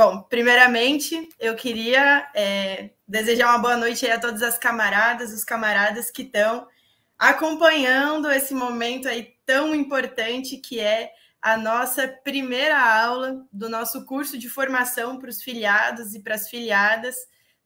Bom, primeiramente, eu queria é, desejar uma boa noite a todas as camaradas, os camaradas que estão acompanhando esse momento aí tão importante que é a nossa primeira aula do nosso curso de formação para os filiados e para as filiadas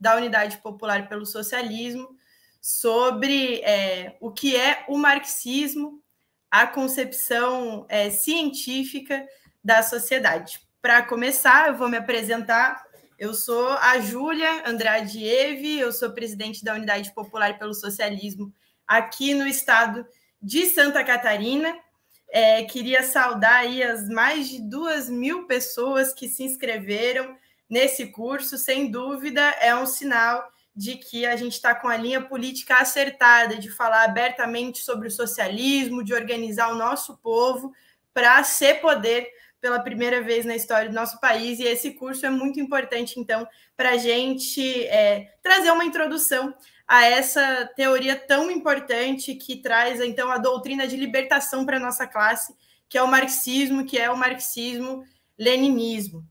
da Unidade Popular pelo Socialismo sobre é, o que é o marxismo, a concepção é, científica da sociedade. Para começar, eu vou me apresentar. Eu sou a Júlia Andrade Eve, eu sou presidente da Unidade Popular pelo Socialismo aqui no estado de Santa Catarina. É, queria saudar aí as mais de duas mil pessoas que se inscreveram nesse curso. Sem dúvida, é um sinal de que a gente está com a linha política acertada, de falar abertamente sobre o socialismo, de organizar o nosso povo para ser poder pela primeira vez na história do nosso país, e esse curso é muito importante, então, para a gente é, trazer uma introdução a essa teoria tão importante que traz, então, a doutrina de libertação para a nossa classe, que é o marxismo, que é o marxismo-leninismo.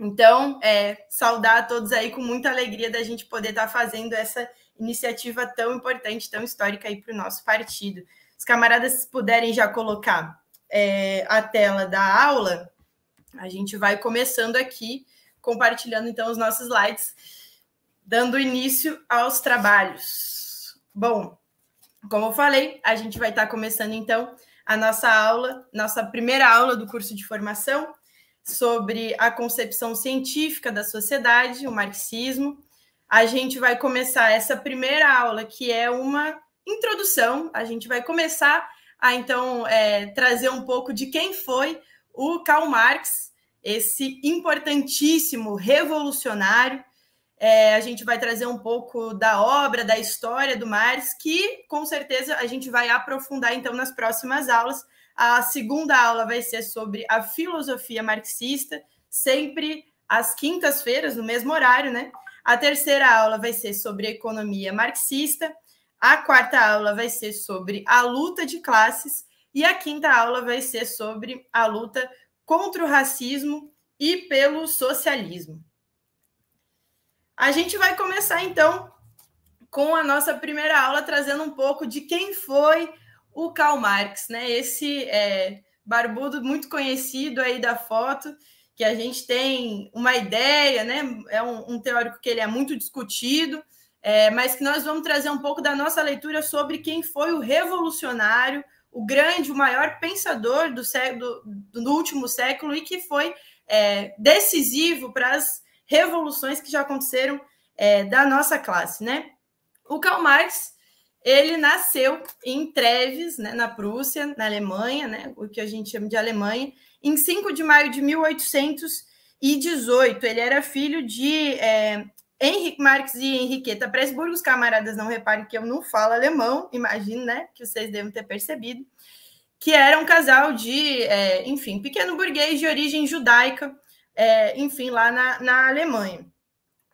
Então, é, saudar a todos aí com muita alegria da gente poder estar tá fazendo essa iniciativa tão importante, tão histórica aí para o nosso partido. Os camaradas, se puderem já colocar é, a tela da aula, a gente vai começando aqui, compartilhando então os nossos slides, dando início aos trabalhos. Bom, como eu falei, a gente vai estar começando então a nossa aula, nossa primeira aula do curso de formação sobre a concepção científica da sociedade, o marxismo. A gente vai começar essa primeira aula, que é uma introdução, a gente vai começar a ah, então é, trazer um pouco de quem foi o Karl Marx, esse importantíssimo revolucionário. É, a gente vai trazer um pouco da obra, da história do Marx, que com certeza a gente vai aprofundar então nas próximas aulas. A segunda aula vai ser sobre a filosofia marxista, sempre às quintas-feiras, no mesmo horário, né? A terceira aula vai ser sobre economia marxista. A quarta aula vai ser sobre a luta de classes e a quinta aula vai ser sobre a luta contra o racismo e pelo socialismo. A gente vai começar então com a nossa primeira aula trazendo um pouco de quem foi o Karl Marx, né? Esse é, barbudo muito conhecido aí da foto, que a gente tem uma ideia, né? É um, um teórico que ele é muito discutido é, mas que nós vamos trazer um pouco da nossa leitura sobre quem foi o revolucionário, o grande, o maior pensador do, século, do, do último século e que foi é, decisivo para as revoluções que já aconteceram é, da nossa classe, né? O Karl Marx ele nasceu em Treves, né, na Prússia, na Alemanha, né, o que a gente chama de Alemanha, em 5 de maio de 1818. Ele era filho de é, Henrique Marx e Henriqueta Presburgo, os camaradas não reparem que eu não falo alemão, imagino, né? Que vocês devem ter percebido, que era um casal de, é, enfim, pequeno burguês de origem judaica, é, enfim, lá na, na Alemanha.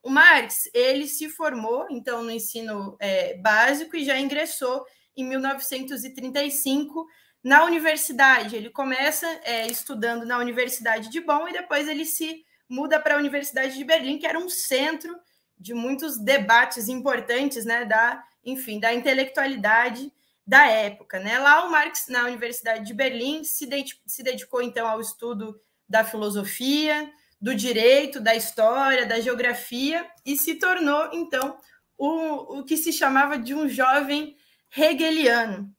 O Marx, ele se formou, então, no ensino é, básico e já ingressou em 1935 na universidade. Ele começa é, estudando na Universidade de Bonn e depois ele se muda para a Universidade de Berlim, que era um centro de muitos debates importantes, né, da, enfim, da intelectualidade da época, né? Lá o Marx na Universidade de Berlim se, de, se dedicou então ao estudo da filosofia, do direito, da história, da geografia e se tornou então o, o que se chamava de um jovem hegeliano.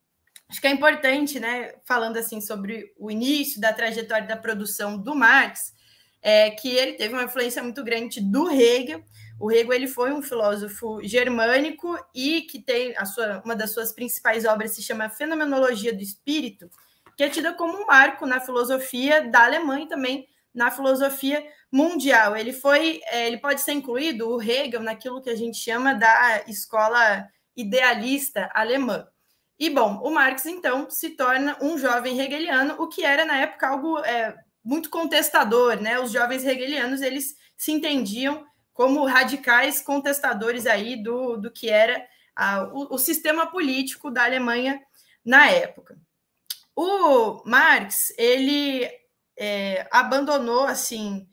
Acho que é importante, né, falando assim sobre o início da trajetória da produção do Marx, é que ele teve uma influência muito grande do Hegel o Hegel ele foi um filósofo germânico e que tem a sua, uma das suas principais obras se chama Fenomenologia do Espírito, que é tida como um marco na filosofia da Alemanha e também na filosofia mundial. Ele foi, é, ele pode ser incluído o Hegel naquilo que a gente chama da escola idealista alemã. E bom, o Marx então se torna um jovem hegeliano, o que era na época algo é, muito contestador, né? Os jovens hegelianos eles se entendiam como radicais contestadores aí do, do que era a, o, o sistema político da Alemanha na época. O Marx ele é, abandonou assim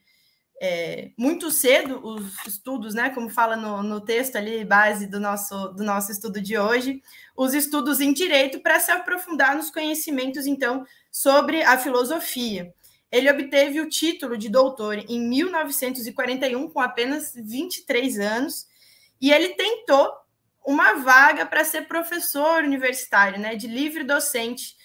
é, muito cedo os estudos, né? Como fala no, no texto ali, base do nosso, do nosso estudo de hoje, os estudos em direito para se aprofundar nos conhecimentos, então, sobre a filosofia. Ele obteve o título de doutor em 1941, com apenas 23 anos, e ele tentou uma vaga para ser professor universitário, né, de livre docente,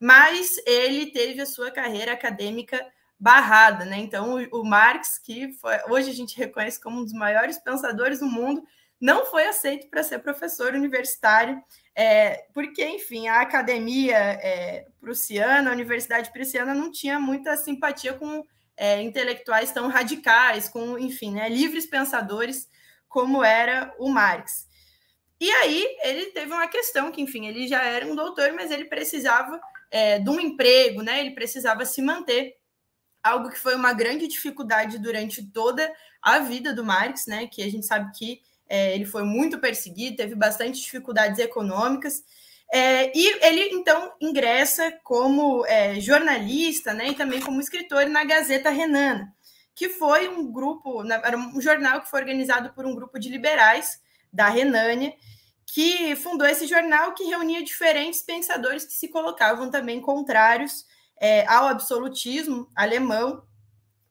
mas ele teve a sua carreira acadêmica barrada, né? Então, o, Marx, que foi, hoje a gente reconhece como um dos maiores pensadores do mundo, não foi aceito para ser professor universitário, é, porque, enfim, a academia é, prussiana, a universidade prussiana, não tinha muita simpatia com é, intelectuais tão radicais, com, enfim, né, livres pensadores como era o Marx. E aí ele teve uma questão que, enfim, ele já era um doutor, mas ele precisava é, de um emprego, né? Ele precisava se manter, algo que foi uma grande dificuldade durante toda a vida do Marx, né? Que a gente sabe que é, ele foi muito perseguido, teve bastante dificuldades econômicas. É, e ele então ingressa como é, jornalista né, e também como escritor na Gazeta Renana, que foi um grupo, era um jornal que foi organizado por um grupo de liberais da Renânia, que fundou esse jornal que reunia diferentes pensadores que se colocavam também contrários é, ao absolutismo alemão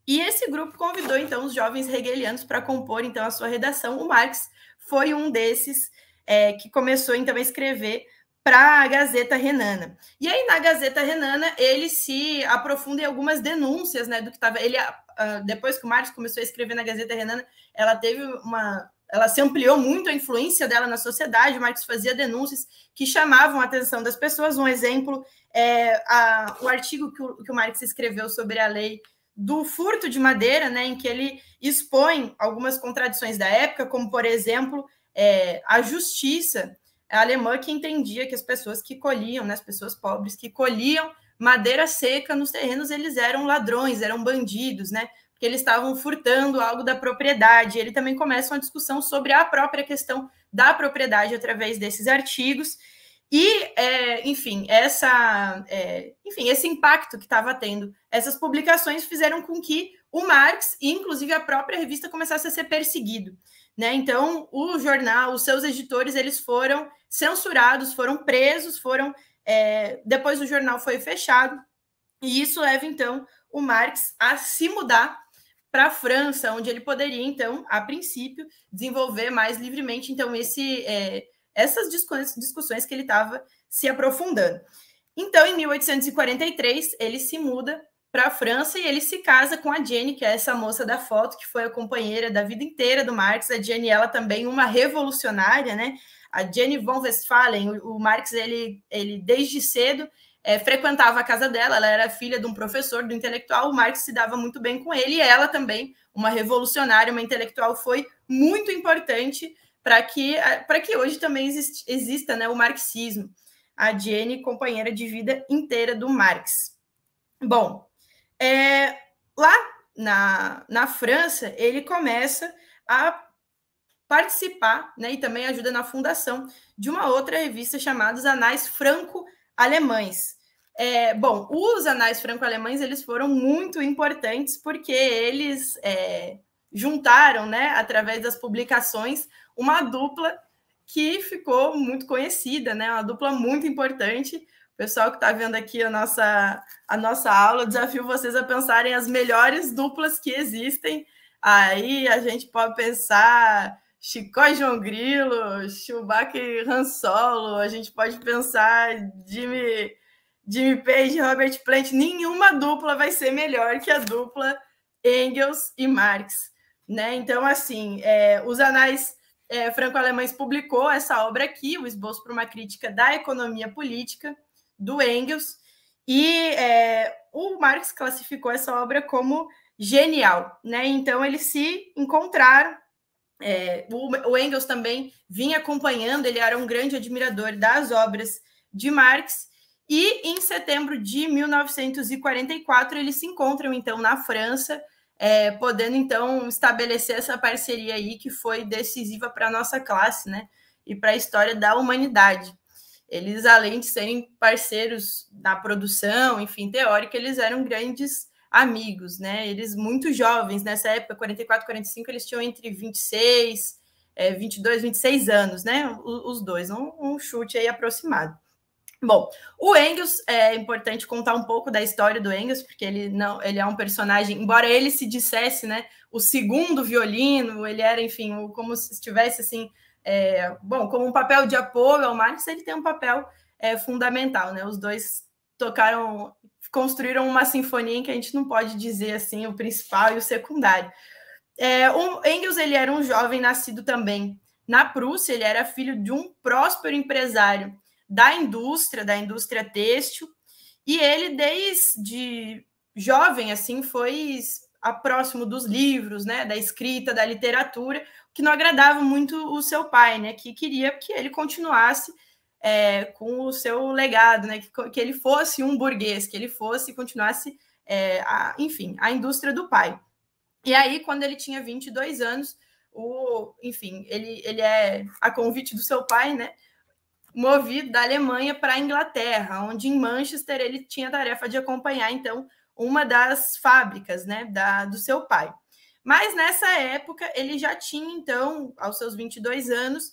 e esse grupo convidou então os jovens hegelianos para compor então a sua redação. O Marx foi um desses é, que começou então a escrever para a Gazeta Renana. E aí na Gazeta Renana ele se aprofunda em algumas denúncias, né, do que estava ele ah, depois que o Marx começou a escrever na Gazeta Renana, ela teve uma ela se ampliou muito a influência dela na sociedade. O Marx fazia denúncias que chamavam a atenção das pessoas. Um exemplo é a, o artigo que o, que o Marx escreveu sobre a lei do furto de madeira, né, em que ele expõe algumas contradições da época, como, por exemplo, é, a justiça alemã que entendia que as pessoas que colhiam, né, as pessoas pobres que colhiam madeira seca nos terrenos, eles eram ladrões, eram bandidos, né, porque eles estavam furtando algo da propriedade. Ele também começa uma discussão sobre a própria questão da propriedade através desses artigos. E, é, enfim, essa, é, enfim, esse impacto que estava tendo, essas publicações fizeram com que o Marx, e inclusive a própria revista, começasse a ser perseguido. Né? Então, o jornal, os seus editores, eles foram censurados, foram presos, foram é, depois o jornal foi fechado. E isso leva, então, o Marx a se mudar para a França, onde ele poderia, então, a princípio, desenvolver mais livremente, então, esse é, essas discussões que ele estava se aprofundando. Então, em 1843, ele se muda para a França e ele se casa com a Jenny, que é essa moça da foto, que foi a companheira da vida inteira do Marx. A Jenny, ela também uma revolucionária, né? A Jenny von Westphalen, o, Marx, ele, ele desde cedo é, frequentava a casa dela, ela era filha de um professor, do intelectual, o Marx se dava muito bem com ele, e ela também, uma revolucionária, uma intelectual, foi muito importante para que, que hoje também exista né, o marxismo. A Jenny, companheira de vida inteira do Marx. Bom, é, lá na, na França, ele começa a participar né, e também ajuda na fundação de uma outra revista chamada Os Anais Franco-Alemães. É, bom, os anais franco-alemães eles foram muito importantes porque eles é, juntaram, né, através das publicações, uma dupla que ficou muito conhecida, né? Uma dupla muito importante. O pessoal que está vendo aqui a nossa, a nossa aula, desafio vocês a pensarem as melhores duplas que existem. Aí a gente pode pensar Chicó e João Grilo, Chewbacca e Han Solo, a gente pode pensar Jimmy, Jimmy Page e Robert Plant. Nenhuma dupla vai ser melhor que a dupla Engels e Marx. Né? Então, assim, é, os anais é, franco-alemães publicou essa obra aqui, o esboço para uma crítica da economia política, do Engels, e é, o Marx classificou essa obra como genial. Né? Então, eles se encontraram. É, o, o Engels também vinha acompanhando, ele era um grande admirador das obras de Marx, e em setembro de 1944 eles se encontram, então, na França, é, podendo então estabelecer essa parceria aí que foi decisiva para a nossa classe, né? E para a história da humanidade. Eles, além de serem parceiros da produção, enfim, teórica, eles eram grandes amigos, né? Eles muito jovens, nessa época, 44, 45, eles tinham entre 26, é, 22, 26 anos, né? Os dois, um, um chute aí aproximado. Bom, o Engels é importante contar um pouco da história do Engels, porque ele não, ele é um personagem, embora ele se dissesse, né, o segundo violino, ele era, enfim, como se estivesse assim, é, bom, como um papel de apoio ao é Marx, ele tem um papel é, fundamental, né? Os dois tocaram, construíram uma sinfonia em que a gente não pode dizer assim o principal e o secundário. É, o Engels ele era um jovem nascido também na Prússia, ele era filho de um próspero empresário da indústria, da indústria têxtil, e ele desde jovem assim foi a próximo dos livros, né, da escrita, da literatura, que não agradava muito o seu pai, né, que queria que ele continuasse é, com o seu legado, né, que, que, ele fosse um burguês, que ele fosse continuasse, é, a, enfim, a indústria do pai. E aí, quando ele tinha 22 anos, o, enfim, ele, ele é a convite do seu pai, né, movido da Alemanha para a Inglaterra, onde em Manchester ele tinha a tarefa de acompanhar, então, uma das fábricas né, da, do seu pai. Mas nessa época ele já tinha, então, aos seus 22 anos,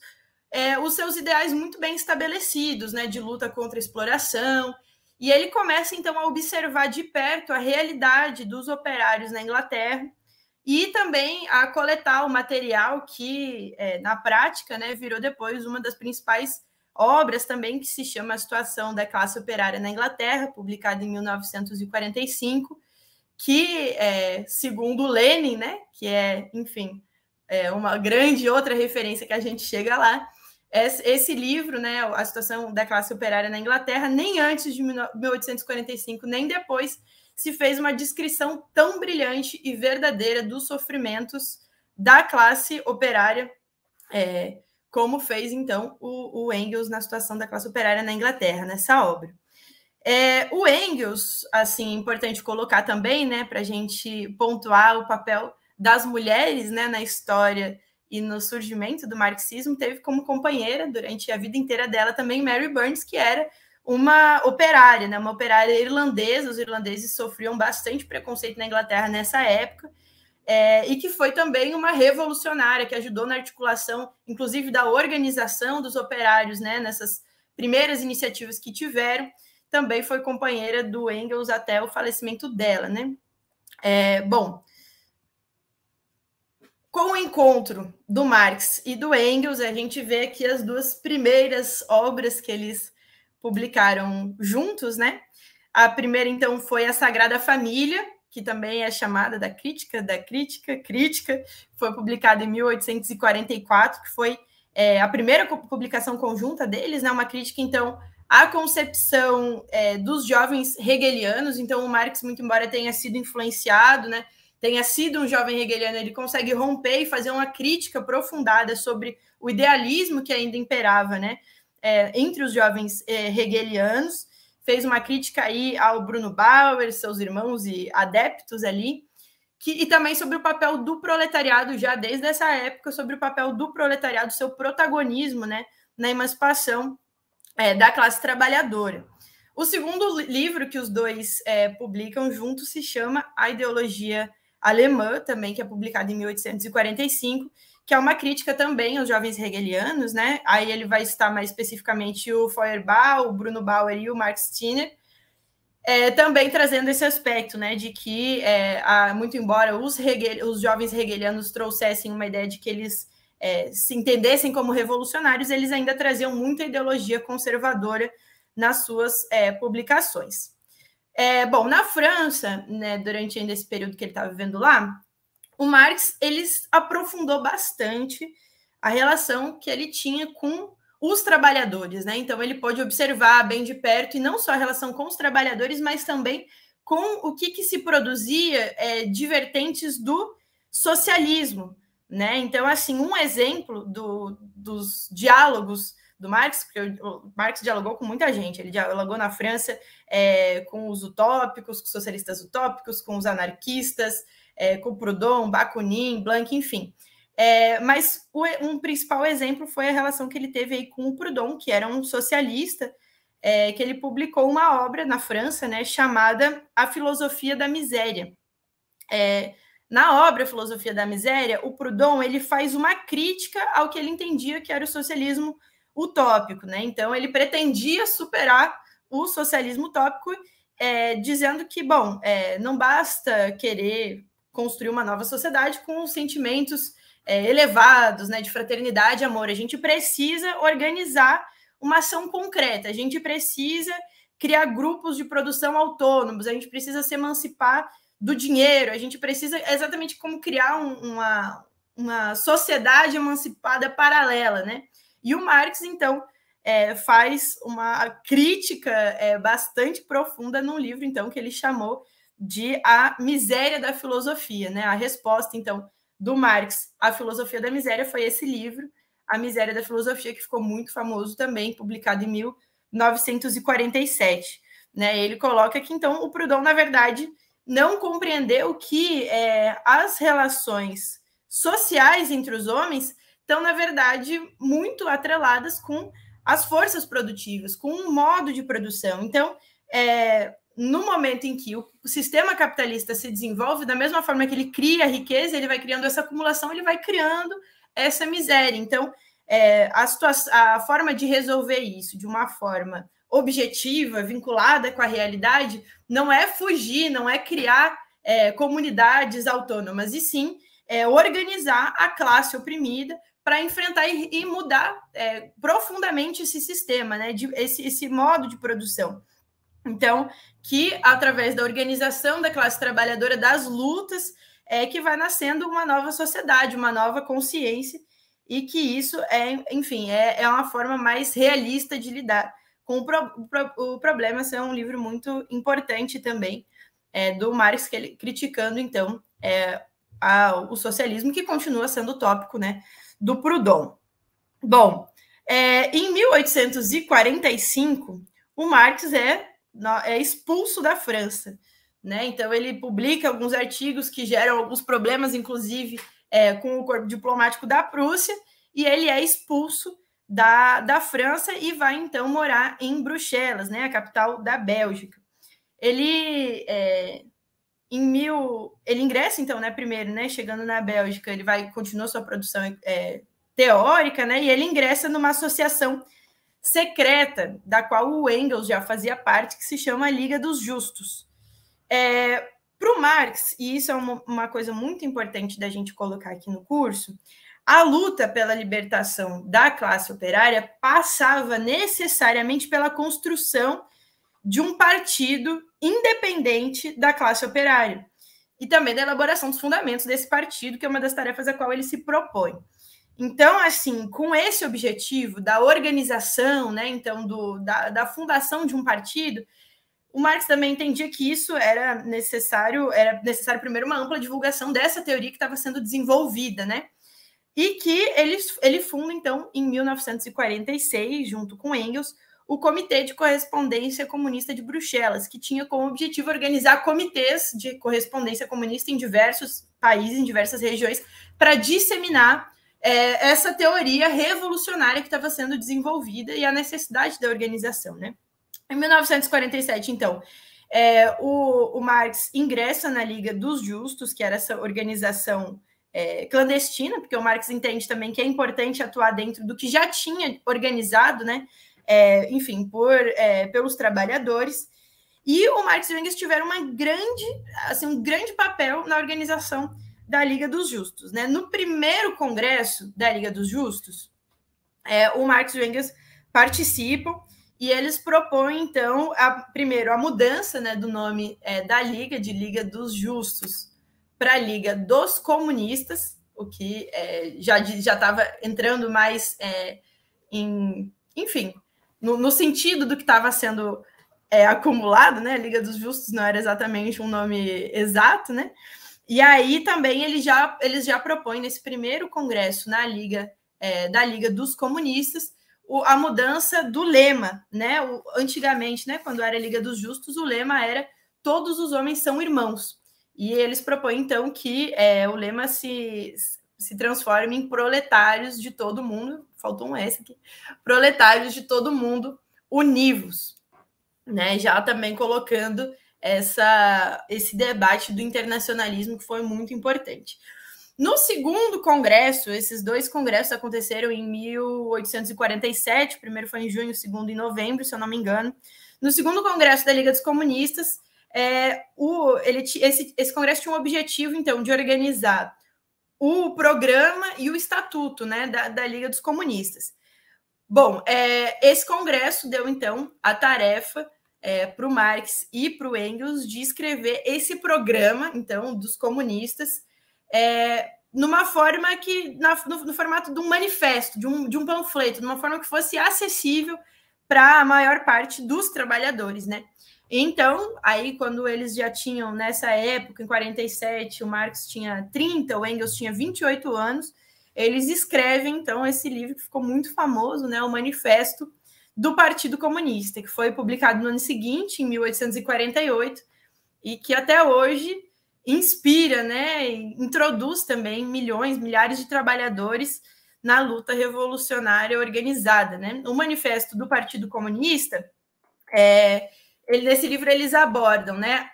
é, os seus ideais muito bem estabelecidos, né, de luta contra a exploração, e ele começa então a observar de perto a realidade dos operários na Inglaterra e também a coletar o material que, é, na prática, né, virou depois uma das principais obras também que se chama A Situação da Classe Operária na Inglaterra, publicada em 1945, que, é, segundo Lenin, né, que é, enfim, é uma grande outra referência que a gente chega lá, esse livro, né, A Situação da Classe Operária na Inglaterra, nem antes de 1845, nem depois, se fez uma descrição tão brilhante e verdadeira dos sofrimentos da classe operária é, como fez então o, o Engels na situação da classe operária na Inglaterra, nessa obra. É, o Engels, assim, importante colocar também, né, para a gente pontuar o papel das mulheres né, na história e no surgimento do marxismo, teve como companheira durante a vida inteira dela também Mary Burns, que era uma operária, né, uma operária irlandesa. Os irlandeses sofriam bastante preconceito na Inglaterra nessa época, é, e que foi também uma revolucionária, que ajudou na articulação, inclusive, da organização dos operários, né, nessas primeiras iniciativas que tiveram. Também foi companheira do Engels até o falecimento dela. Né? É, bom, com o encontro do Marx e do Engels, a gente vê aqui as duas primeiras obras que eles publicaram juntos, né? A primeira, então, foi A Sagrada Família, que também é chamada da Crítica da Crítica, Crítica, foi publicada em 1844, que foi é, a primeira publicação conjunta deles, né, uma crítica, então, à concepção é, dos jovens hegelianos. Então, o Marx, muito embora tenha sido influenciado, né, tenha sido um jovem hegeliano, ele consegue romper e fazer uma crítica aprofundada sobre o idealismo que ainda imperava né, é, entre os jovens é, hegelianos fez uma crítica aí ao Bruno Bauer, seus irmãos e adeptos ali, que, e também sobre o papel do proletariado, já desde essa época, sobre o papel do proletariado, seu protagonismo né, na emancipação é, da classe trabalhadora. O segundo livro que os dois é, publicam juntos se chama A Ideologia Alemã, também, que é publicado em 1845, que é uma crítica também aos jovens hegelianos, né? Aí ele vai citar mais especificamente o Feuerbach, o Bruno Bauer e o Marx é, também trazendo esse aspecto, né, de que, é, a, muito embora os, hegel, os jovens hegelianos trouxessem uma ideia de que eles é, se entendessem como revolucionários, eles ainda traziam muita ideologia conservadora nas suas é, publicações. É, bom, na França, né, durante ainda esse período que ele estava vivendo lá, o Marx ele aprofundou bastante a relação que ele tinha com os trabalhadores, né? Então ele pode observar bem de perto e não só a relação com os trabalhadores, mas também com o que, que se produzia é, de vertentes do socialismo, né? Então assim um exemplo do, dos diálogos do Marx, porque o Marx dialogou com muita gente, ele dialogou na França é, com os utópicos, com os socialistas utópicos, com os anarquistas, é, Cuprodon, Bakunin, Blank, enfim. É, mas o, um principal exemplo foi a relação que ele teve aí com o Proudhon, que era um socialista, é, que ele publicou uma obra na França, né, chamada A Filosofia da Miséria. É, na obra Filosofia da Miséria, o Proudhon ele faz uma crítica ao que ele entendia que era o socialismo utópico, né? Então ele pretendia superar o socialismo utópico, é, dizendo que, bom, é, não basta querer construir uma nova sociedade com sentimentos é, elevados, né, de fraternidade, amor. A gente precisa organizar uma ação concreta, a gente precisa criar grupos de produção autônomos, a gente precisa se emancipar do dinheiro, a gente precisa exatamente como criar um, uma, uma sociedade emancipada paralela, né? E o Marx, então, é, faz uma crítica é, bastante profunda num livro, então, que ele chamou de A Miséria da Filosofia, né? A resposta, então, do Marx à filosofia da miséria foi esse livro, A Miséria da Filosofia, que ficou muito famoso também, publicado em 1947. Né? Ele coloca que, então, o Proudhon, na verdade, não compreendeu que é, as relações sociais entre os homens estão, na verdade, muito atreladas com as forças produtivas, com o modo de produção. Então, é, no momento em que o sistema capitalista se desenvolve, da mesma forma que ele cria riqueza, ele vai criando essa acumulação, ele vai criando essa miséria. Então, é, a, a forma de resolver isso de uma forma objetiva, vinculada com a realidade, não é fugir, não é criar é, comunidades autônomas, e sim é, organizar a classe oprimida para enfrentar e, e mudar é, profundamente esse sistema, né, de, esse, esse modo de produção. Então, que através da organização da classe trabalhadora, das lutas, é que vai nascendo uma nova sociedade, uma nova consciência, e que isso é, enfim, é, é uma forma mais realista de lidar com o, pro, pro, o problema. Isso é um livro muito importante também é, do Marx, que ele, criticando então é, a, o socialismo, que continua sendo tópico né, do Proudhon. Bom, é, em 1845, o Marx é é expulso da França. Né? Então ele publica alguns artigos que geram alguns problemas, inclusive é, com o corpo diplomático da Prússia, e ele é expulso da, da França e vai então morar em Bruxelas, né, a capital da Bélgica. Ele é, em mil, ele ingressa então, né, primeiro, né, chegando na Bélgica, ele vai continua sua produção é, teórica, né, e ele ingressa numa associação secreta, da qual o Engels já fazia parte, que se chama Liga dos Justos. É, Para o Marx, e isso é uma, uma coisa muito importante da gente colocar aqui no curso, a luta pela libertação da classe operária passava necessariamente pela construção de um partido independente da classe operária e também da elaboração dos fundamentos desse partido, que é uma das tarefas a qual ele se propõe. Então, assim, com esse objetivo da organização, né, então, do, da, da fundação de um partido, o Marx também entendia que isso era necessário, era necessário primeiro uma ampla divulgação dessa teoria que estava sendo desenvolvida, né? E que ele, ele funda, então, em 1946, junto com Engels, o Comitê de Correspondência Comunista de Bruxelas, que tinha como objetivo organizar comitês de correspondência comunista em diversos países, em diversas regiões, para disseminar é, essa teoria revolucionária que estava sendo desenvolvida e a necessidade da organização, né? Em 1947, então, é, o, o, Marx ingressa na Liga dos Justos, que era essa organização é, clandestina, porque o Marx entende também que é importante atuar dentro do que já tinha organizado, né? É, enfim, por, é, pelos trabalhadores. E o Marx e o Engels tiveram uma grande, assim, um grande papel na organização da Liga dos Justos. Né? No primeiro congresso da Liga dos Justos, é, o Marx e o Engels participam e eles propõem, então, a, primeiro, a mudança né, do nome é, da Liga, de Liga dos Justos, para Liga dos Comunistas, o que é, já estava entrando mais é, em. Enfim, no, no sentido do que estava sendo é, acumulado, né? Liga dos Justos não era exatamente um nome exato, né? E aí também eles já, eles já propõem nesse primeiro congresso na Liga é, da Liga dos Comunistas o, a mudança do lema, né? O, antigamente, né, quando era Liga dos Justos, o lema era todos os homens são irmãos. E eles propõem então que é, o lema se, se transforme em proletários de todo mundo. Faltou um S aqui. Proletários de todo mundo univos, né? Já também colocando essa, esse debate do internacionalismo que foi muito importante. No segundo congresso, esses dois congressos aconteceram em 1847, o primeiro foi em junho, o segundo em novembro, se eu não me engano. No segundo congresso da Liga dos Comunistas, é, o, ele, esse, esse congresso tinha um objetivo, então, de organizar o programa e o estatuto né, da, da Liga dos Comunistas. Bom, é, esse congresso deu, então, a tarefa é, para o Marx e para o Engels de escrever esse programa, então, dos comunistas, é, numa forma que, na, no, no, formato de um manifesto, de um, de um panfleto, de uma forma que fosse acessível para a maior parte dos trabalhadores, né? Então, aí quando eles já tinham, nessa época, em 47, o Marx tinha 30, o Engels tinha 28 anos, eles escrevem, então, esse livro que ficou muito famoso, né? O Manifesto do Partido Comunista, que foi publicado no ano seguinte, em 1848, e que até hoje inspira, né, introduz também milhões, milhares de trabalhadores na luta revolucionária organizada, né? O manifesto do Partido Comunista, é, ele, nesse livro eles abordam, né,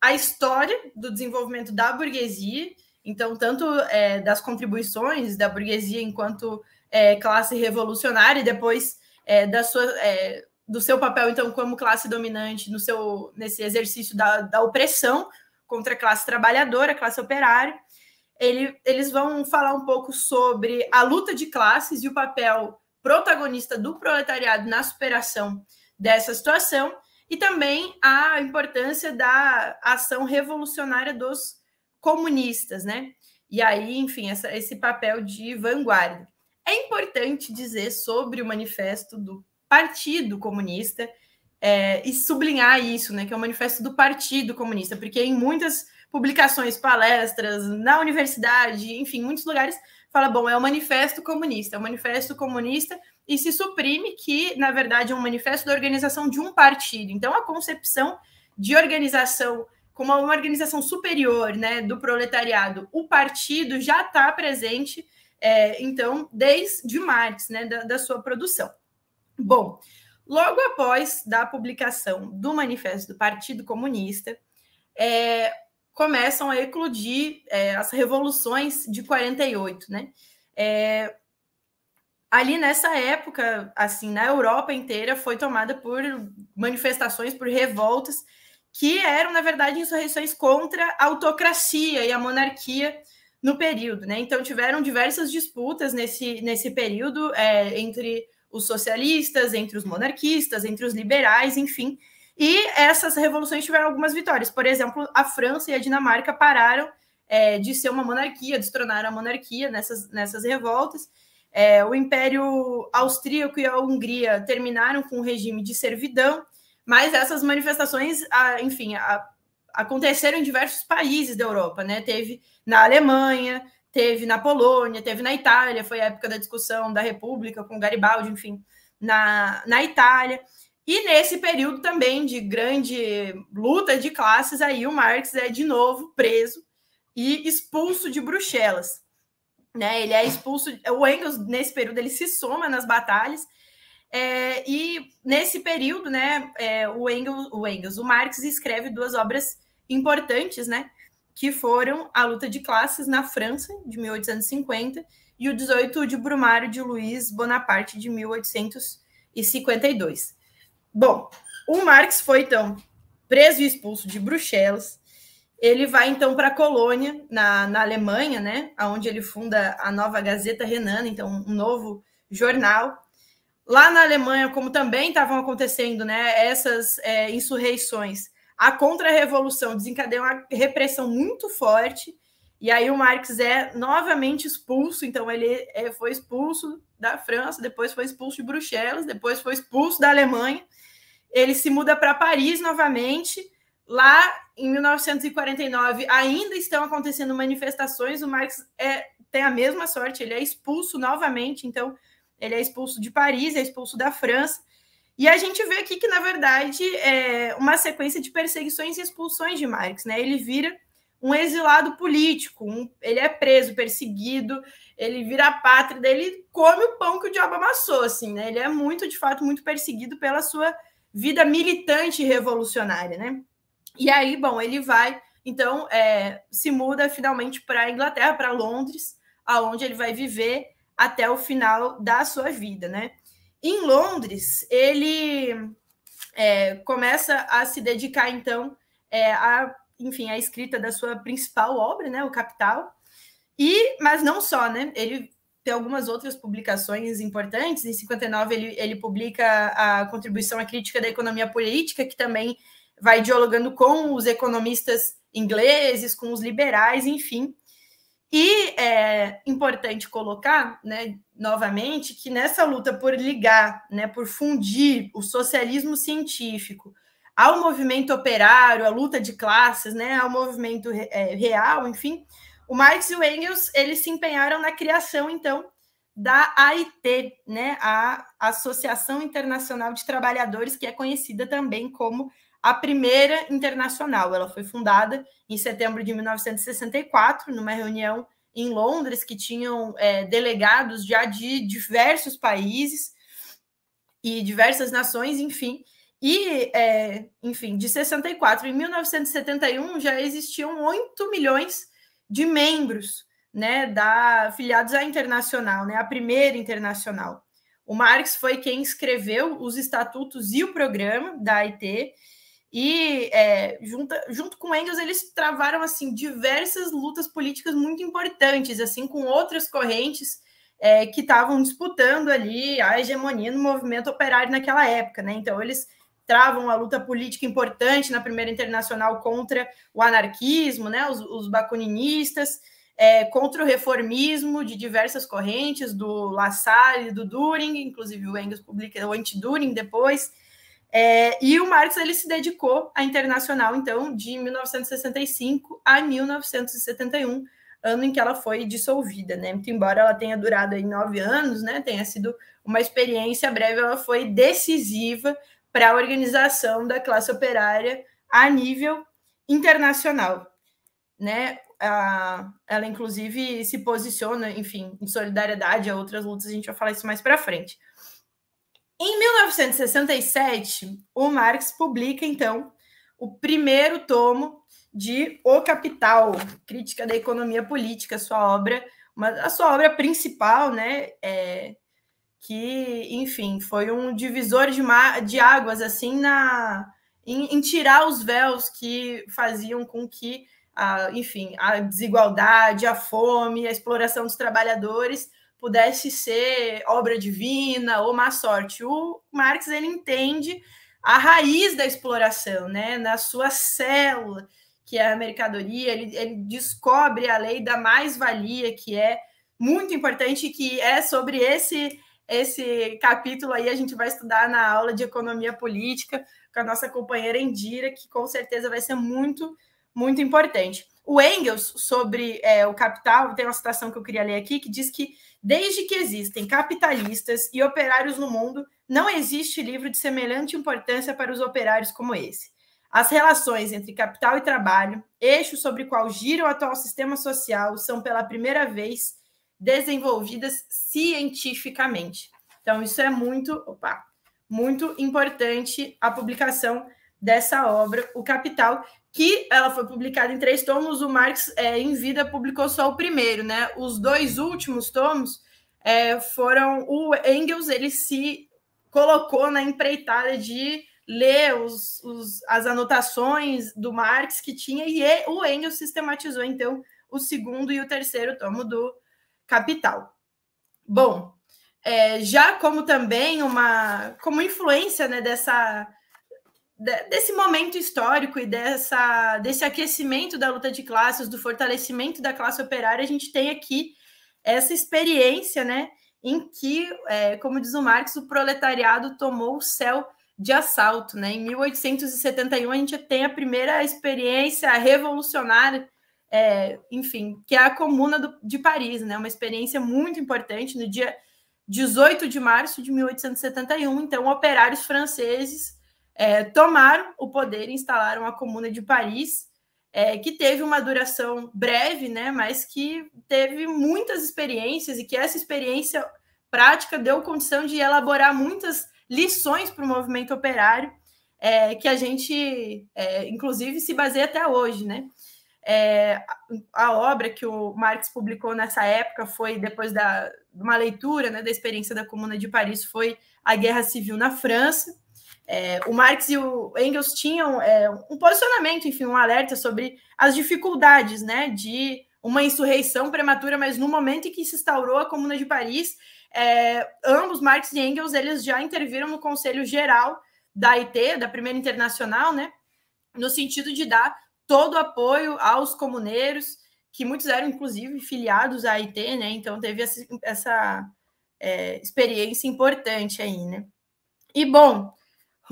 a história do desenvolvimento da burguesia, então tanto é, das contribuições da burguesia enquanto é, classe revolucionária, e depois é, da sua, é, do seu papel, então, como classe dominante no seu, nesse exercício da, da opressão contra a classe trabalhadora, a classe operária. Ele, eles vão falar um pouco sobre a luta de classes e o papel protagonista do proletariado na superação dessa situação e também a importância da ação revolucionária dos comunistas, né? E aí, enfim, essa, esse papel de vanguarda. É importante dizer sobre o manifesto do Partido Comunista é, e sublinhar isso, né, que é o manifesto do Partido Comunista, porque em muitas publicações, palestras, na universidade, enfim, muitos lugares, fala, bom, é o manifesto comunista, é o manifesto comunista, e se suprime que, na verdade, é um manifesto da organização de um partido. Então, a concepção de organização como uma organização superior né, do proletariado, o partido já está presente é, então, desde Marx, né, da, da sua produção. Bom, logo após da publicação do Manifesto do Partido Comunista, é, começam a eclodir é, as revoluções de 48, né? É, ali nessa época, assim, na Europa inteira foi tomada por manifestações, por revoltas que eram na verdade insurreições contra a autocracia e a monarquia no período, né? Então tiveram diversas disputas nesse, nesse período é, entre os socialistas, entre os monarquistas, entre os liberais, enfim. E essas revoluções tiveram algumas vitórias. Por exemplo, a França e a Dinamarca pararam é, de ser uma monarquia, destronaram a monarquia nessas, nessas revoltas. É, o Império Austríaco e a Hungria terminaram com um regime de servidão, mas essas manifestações, a, enfim, a aconteceram em diversos países da Europa, né? Teve na Alemanha, teve na Polônia, teve na Itália, foi a época da discussão da República com Garibaldi, enfim, na, na Itália. E nesse período também de grande luta de classes, aí o Marx é de novo preso e expulso de Bruxelas. Né? Ele é expulso, o Engels nesse período ele se soma nas batalhas é, e nesse período, né, é, o, Engels, o Engels, o Marx escreve duas obras importantes, né, que foram A Luta de Classes na França, de 1850, e o 18 de Brumário de Luiz Bonaparte, de 1852. Bom, o Marx foi, então, preso e expulso de Bruxelas, ele vai então para a colônia, na, na Alemanha, né? Onde ele funda a nova Gazeta Renana, então um novo jornal. Lá na Alemanha, como também estavam acontecendo né, essas é, insurreições, a contra-revolução desencadeou uma repressão muito forte, e aí o Marx é novamente expulso, então ele é, foi expulso da França, depois foi expulso de Bruxelas, depois foi expulso da Alemanha, ele se muda para Paris novamente, lá em 1949 ainda estão acontecendo manifestações, o Marx é, tem a mesma sorte, ele é expulso novamente, então ele é expulso de Paris, é expulso da França. E a gente vê aqui que, na verdade, é uma sequência de perseguições e expulsões de Marx, né? Ele vira um exilado político, um, ele é preso, perseguido, ele vira pátria ele come o pão que o diabo amassou, assim, né? Ele é muito, de fato, muito perseguido pela sua vida militante e revolucionária, né? E aí, bom, ele vai, então, é, se muda finalmente para a Inglaterra, para Londres, aonde ele vai viver até o final da sua vida, né? Em Londres, ele é, começa a se dedicar, então, é, a, enfim, à escrita da sua principal obra, né, o Capital. E, mas não só, né? Ele tem algumas outras publicações importantes. Em 59, ele, ele publica a Contribuição à Crítica da Economia Política, que também vai dialogando com os economistas ingleses, com os liberais, enfim. E é importante colocar, né, novamente, que nessa luta por ligar, né, por fundir o socialismo científico ao movimento operário, à luta de classes, né, ao movimento é, real, enfim, o Marx e o Engels eles se empenharam na criação, então, da AIT, né, a Associação Internacional de Trabalhadores, que é conhecida também como a primeira internacional. Ela foi fundada em setembro de 1964, numa reunião em Londres, que tinham é, delegados já de diversos países e diversas nações, enfim. E, é, enfim, de 64 em 1971 já existiam 8 milhões de membros né, da filiados à Internacional, né, a primeira internacional. O Marx foi quem escreveu os estatutos e o programa da IT e é, junto com Engels, eles travaram assim diversas lutas políticas muito importantes, assim com outras correntes é, que estavam disputando ali a hegemonia no movimento operário naquela época. Né? Então, eles travam a luta política importante na Primeira Internacional contra o anarquismo, né? os, os bakuninistas, é, contra o reformismo de diversas correntes, do La Salle, do Düring, inclusive o Engels publica o anti düring depois. É, e o Marx ele se dedicou à internacional, então, de 1965 a 1971, ano em que ela foi dissolvida, né? Muito embora ela tenha durado aí nove anos, né? Tenha sido uma experiência breve, ela foi decisiva para a organização da classe operária a nível internacional, né? Ela, ela inclusive se posiciona, enfim, em solidariedade a outras lutas, a gente vai falar isso mais para frente. Em 1967, o Marx publica, então, o primeiro tomo de O Capital, Crítica da Economia Política, sua obra, uma, a sua obra principal, né? É, que, enfim, foi um divisor de, de águas, assim, na, em, em, tirar os véus que faziam com que, a, enfim, a desigualdade, a fome, a exploração dos trabalhadores pudesse ser obra divina ou má sorte. O Marx ele entende a raiz da exploração, né? Na sua célula, que é a mercadoria, ele, ele descobre a lei da mais-valia, que é muito importante, que é sobre esse esse capítulo aí a gente vai estudar na aula de economia política com a nossa companheira Indira, que com certeza vai ser muito, muito importante. O Engels, sobre é, o capital, tem uma citação que eu queria ler aqui, que diz que Desde que existem capitalistas e operários no mundo, não existe livro de semelhante importância para os operários como esse. As relações entre capital e trabalho, eixo sobre o qual gira o atual sistema social, são pela primeira vez desenvolvidas cientificamente. Então, isso é muito, opa, muito importante a publicação dessa obra, O Capital, que ela foi publicada em três tomos, o Marx é, em vida publicou só o primeiro, né? Os dois últimos tomos é, foram o Engels ele se colocou na empreitada de ler os, os, as anotações do Marx que tinha e o Engels sistematizou então o segundo e o terceiro tomo do Capital. Bom, é, já como também uma como influência né, dessa desse momento histórico e dessa, desse aquecimento da luta de classes, do fortalecimento da classe operária, a gente tem aqui essa experiência, né, em que, é, como diz o Marx, o proletariado tomou o céu de assalto, né? Em 1871 a gente tem a primeira experiência revolucionária, é, enfim, que é a Comuna do, de Paris, né? Uma experiência muito importante no dia 18 de março de 1871. Então, operários franceses é, tomaram o poder e instalaram a Comuna de Paris, é, que teve uma duração breve, né, mas que teve muitas experiências e que essa experiência prática deu condição de elaborar muitas lições para o movimento operário, é, que a gente, é, inclusive, se baseia até hoje, né? É, a obra que o Marx publicou nessa época foi depois da uma leitura né, da experiência da Comuna de Paris foi a Guerra Civil na França é, o Marx e o Engels tinham é, um posicionamento, enfim, um alerta sobre as dificuldades né, de uma insurreição prematura, mas no momento em que se instaurou a Comuna de Paris, é, ambos, Marx e Engels, eles já interviram no Conselho Geral da IT, da Primeira Internacional, né, no sentido de dar todo o apoio aos comuneiros, que muitos eram, inclusive, filiados à IT, né, então teve essa, essa é, experiência importante aí, né. E, bom,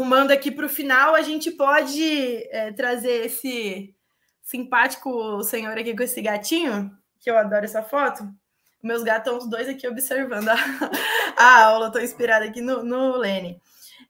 rumando aqui para o final, a gente pode é, trazer esse simpático senhor aqui com esse gatinho, que eu adoro essa foto. Meus gatos estão os dois aqui observando a, a aula, estou inspirada aqui no, no Lene.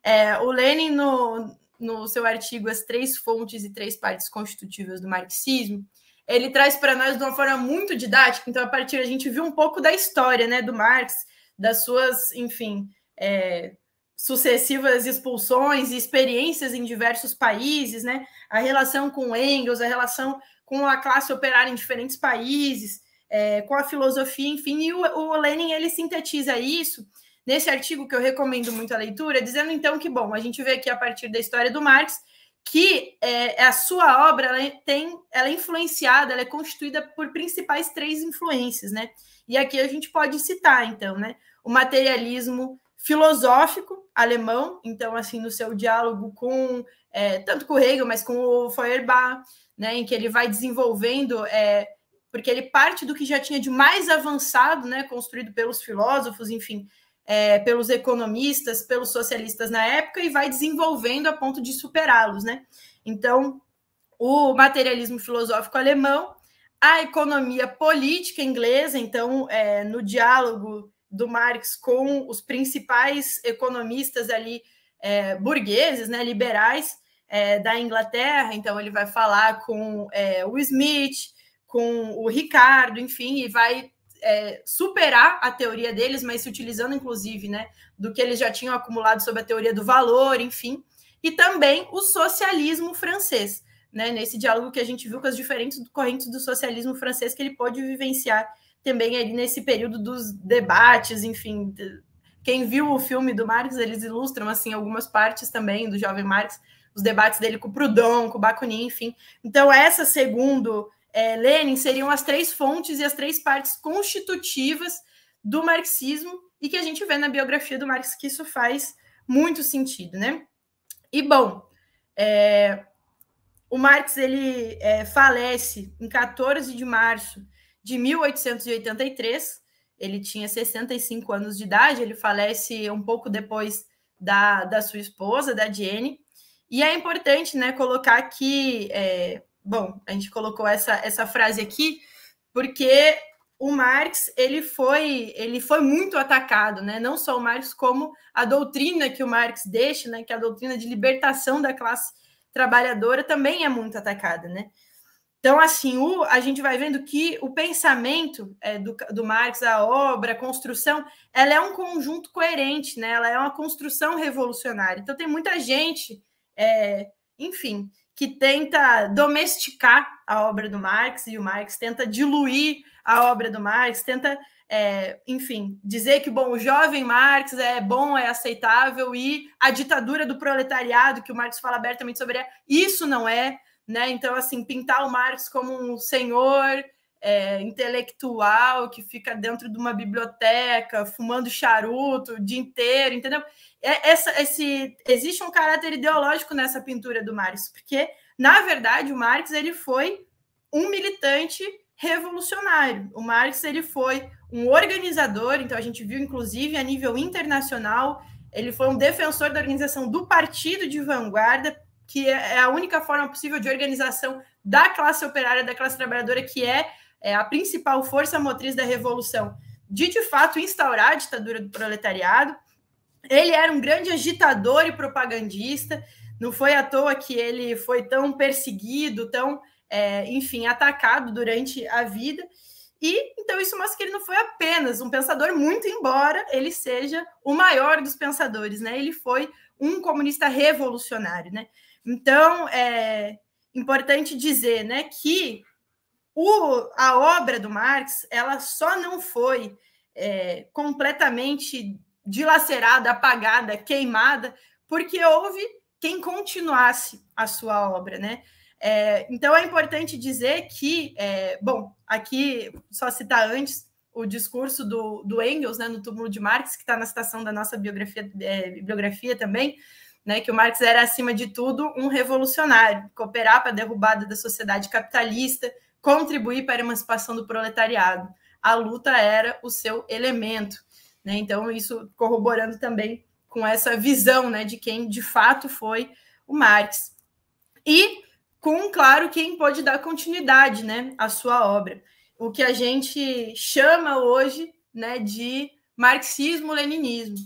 É, o Lenin, no, no seu artigo As Três Fontes e Três Partes Constitutivas do Marxismo, ele traz para nós de uma forma muito didática, então a partir a gente viu um pouco da história né, do Marx, das suas, enfim, é, sucessivas expulsões e experiências em diversos países, né? A relação com Engels, a relação com a classe operária em diferentes países, é, com a filosofia, enfim. E o, o Lenin ele sintetiza isso nesse artigo que eu recomendo muito a leitura, dizendo então que bom, a gente vê aqui a partir da história do Marx que é, a sua obra ela tem, ela é influenciada, ela é constituída por principais três influências, né? E aqui a gente pode citar então, né? O materialismo filosófico alemão, então assim no seu diálogo com é, tanto com Hegel, mas com o Feuerbach, né, em que ele vai desenvolvendo é, porque ele parte do que já tinha de mais avançado, né, construído pelos filósofos, enfim, é, pelos economistas, pelos socialistas na época, e vai desenvolvendo a ponto de superá-los, né? Então, o materialismo filosófico alemão, a economia política inglesa, então, é, no diálogo do Marx com os principais economistas ali é, burgueses, né, liberais é, da Inglaterra. Então ele vai falar com é, o Smith, com o Ricardo, enfim, e vai é, superar a teoria deles, mas se utilizando inclusive, né, do que eles já tinham acumulado sobre a teoria do valor, enfim, e também o socialismo francês. Né, nesse diálogo que a gente viu com as diferentes correntes do socialismo francês que ele pode vivenciar também ali nesse período dos debates, enfim, quem viu o filme do Marx, eles ilustram assim algumas partes também do jovem Marx, os debates dele com o Proudhon, com o Bakunin, enfim. Então essa segundo é, Lenin seriam as três fontes e as três partes constitutivas do marxismo e que a gente vê na biografia do Marx que isso faz muito sentido, né? E bom, é, o Marx ele é, falece em 14 de março de 1883. Ele tinha 65 anos de idade, ele falece um pouco depois da, da sua esposa, da Jenny. E é importante né, colocar que, é, bom, a gente colocou essa, essa frase aqui, porque o Marx ele foi ele foi muito atacado, né? Não só o Marx como a doutrina que o Marx deixa, né? Que é a doutrina de libertação da classe trabalhadora também é muito atacada, né? Então, assim, o, a gente vai vendo que o pensamento é, do, do Marx, a obra, a construção, ela é um conjunto coerente, né? ela é uma construção revolucionária. Então, tem muita gente, é, enfim, que tenta domesticar a obra do Marx, e o Marx tenta diluir a obra do Marx, tenta, é, enfim, dizer que bom, o jovem Marx é bom, é aceitável, e a ditadura do proletariado, que o Marx fala abertamente sobre, isso não é né? Então, assim, pintar o Marx como um senhor é, intelectual que fica dentro de uma biblioteca fumando charuto o dia inteiro, entendeu? É, essa, esse, existe um caráter ideológico nessa pintura do Marx, porque, na verdade, o Marx ele foi um militante revolucionário. O Marx ele foi um organizador, então a gente viu, inclusive, a nível internacional, ele foi um defensor da organização do partido de vanguarda que é, é a única forma possível de organização da classe operária, da classe trabalhadora, que é, é a principal força motriz da revolução, de de fato instaurar a ditadura do proletariado. Ele era um grande agitador e propagandista, não foi à toa que ele foi tão perseguido, tão, é, enfim, atacado durante a vida. E então isso mostra que ele não foi apenas um pensador, muito embora ele seja o maior dos pensadores, né? Ele foi um comunista revolucionário, né? Então, é importante dizer né, que o, a obra do Marx ela só não foi é, completamente dilacerada, apagada, queimada, porque houve quem continuasse a sua obra, né? É, então é importante dizer que, é, bom, aqui só citar antes o discurso do, do Engels, né, no túmulo de Marx, que está na citação da nossa biografia, é, bibliografia também, né, que o Marx era, acima de tudo, um revolucionário, cooperar para a derrubada da sociedade capitalista, contribuir para a emancipação do proletariado. A luta era o seu elemento. Né? Então, isso corroborando também com essa visão né, de quem de fato foi o Marx. E com, claro, quem pôde dar continuidade né, à sua obra. O que a gente chama hoje né, de marxismo-leninismo.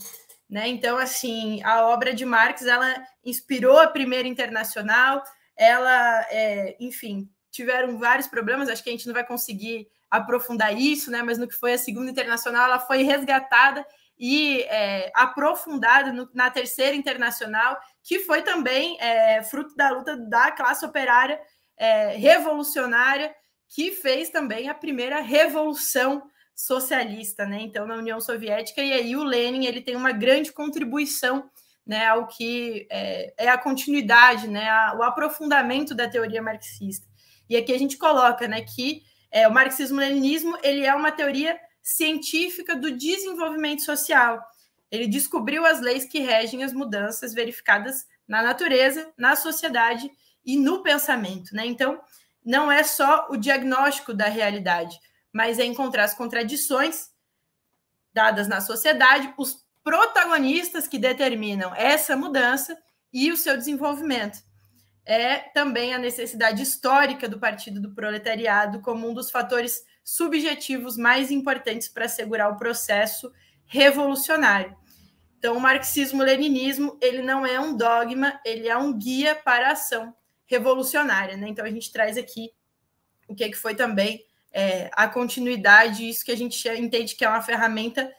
Né? Então, assim, a obra de Marx ela inspirou a primeira internacional, ela, é, enfim, tiveram vários problemas, acho que a gente não vai conseguir aprofundar isso, né? mas no que foi a segunda internacional, ela foi resgatada e é, aprofundada no, na terceira internacional, que foi também é, fruto da luta da classe operária é, revolucionária, que fez também a primeira revolução socialista, né? Então, na União Soviética, e aí o Lenin ele tem uma grande contribuição né, ao que é, é a continuidade, né, a, o aprofundamento da teoria marxista. E aqui a gente coloca né, que é, o marxismo-leninismo ele é uma teoria científica do desenvolvimento social. Ele descobriu as leis que regem as mudanças verificadas na natureza, na sociedade e no pensamento. Né? Então, não é só o diagnóstico da realidade, mas é encontrar as contradições dadas na sociedade, os protagonistas que determinam essa mudança e o seu desenvolvimento. É também a necessidade histórica do Partido do Proletariado como um dos fatores subjetivos mais importantes para assegurar o processo revolucionário. Então, o marxismo-leninismo ele não é um dogma, ele é um guia para a ação revolucionária. Né? Então, a gente traz aqui o que, é que foi também é, a continuidade, isso que a gente entende que é uma ferramenta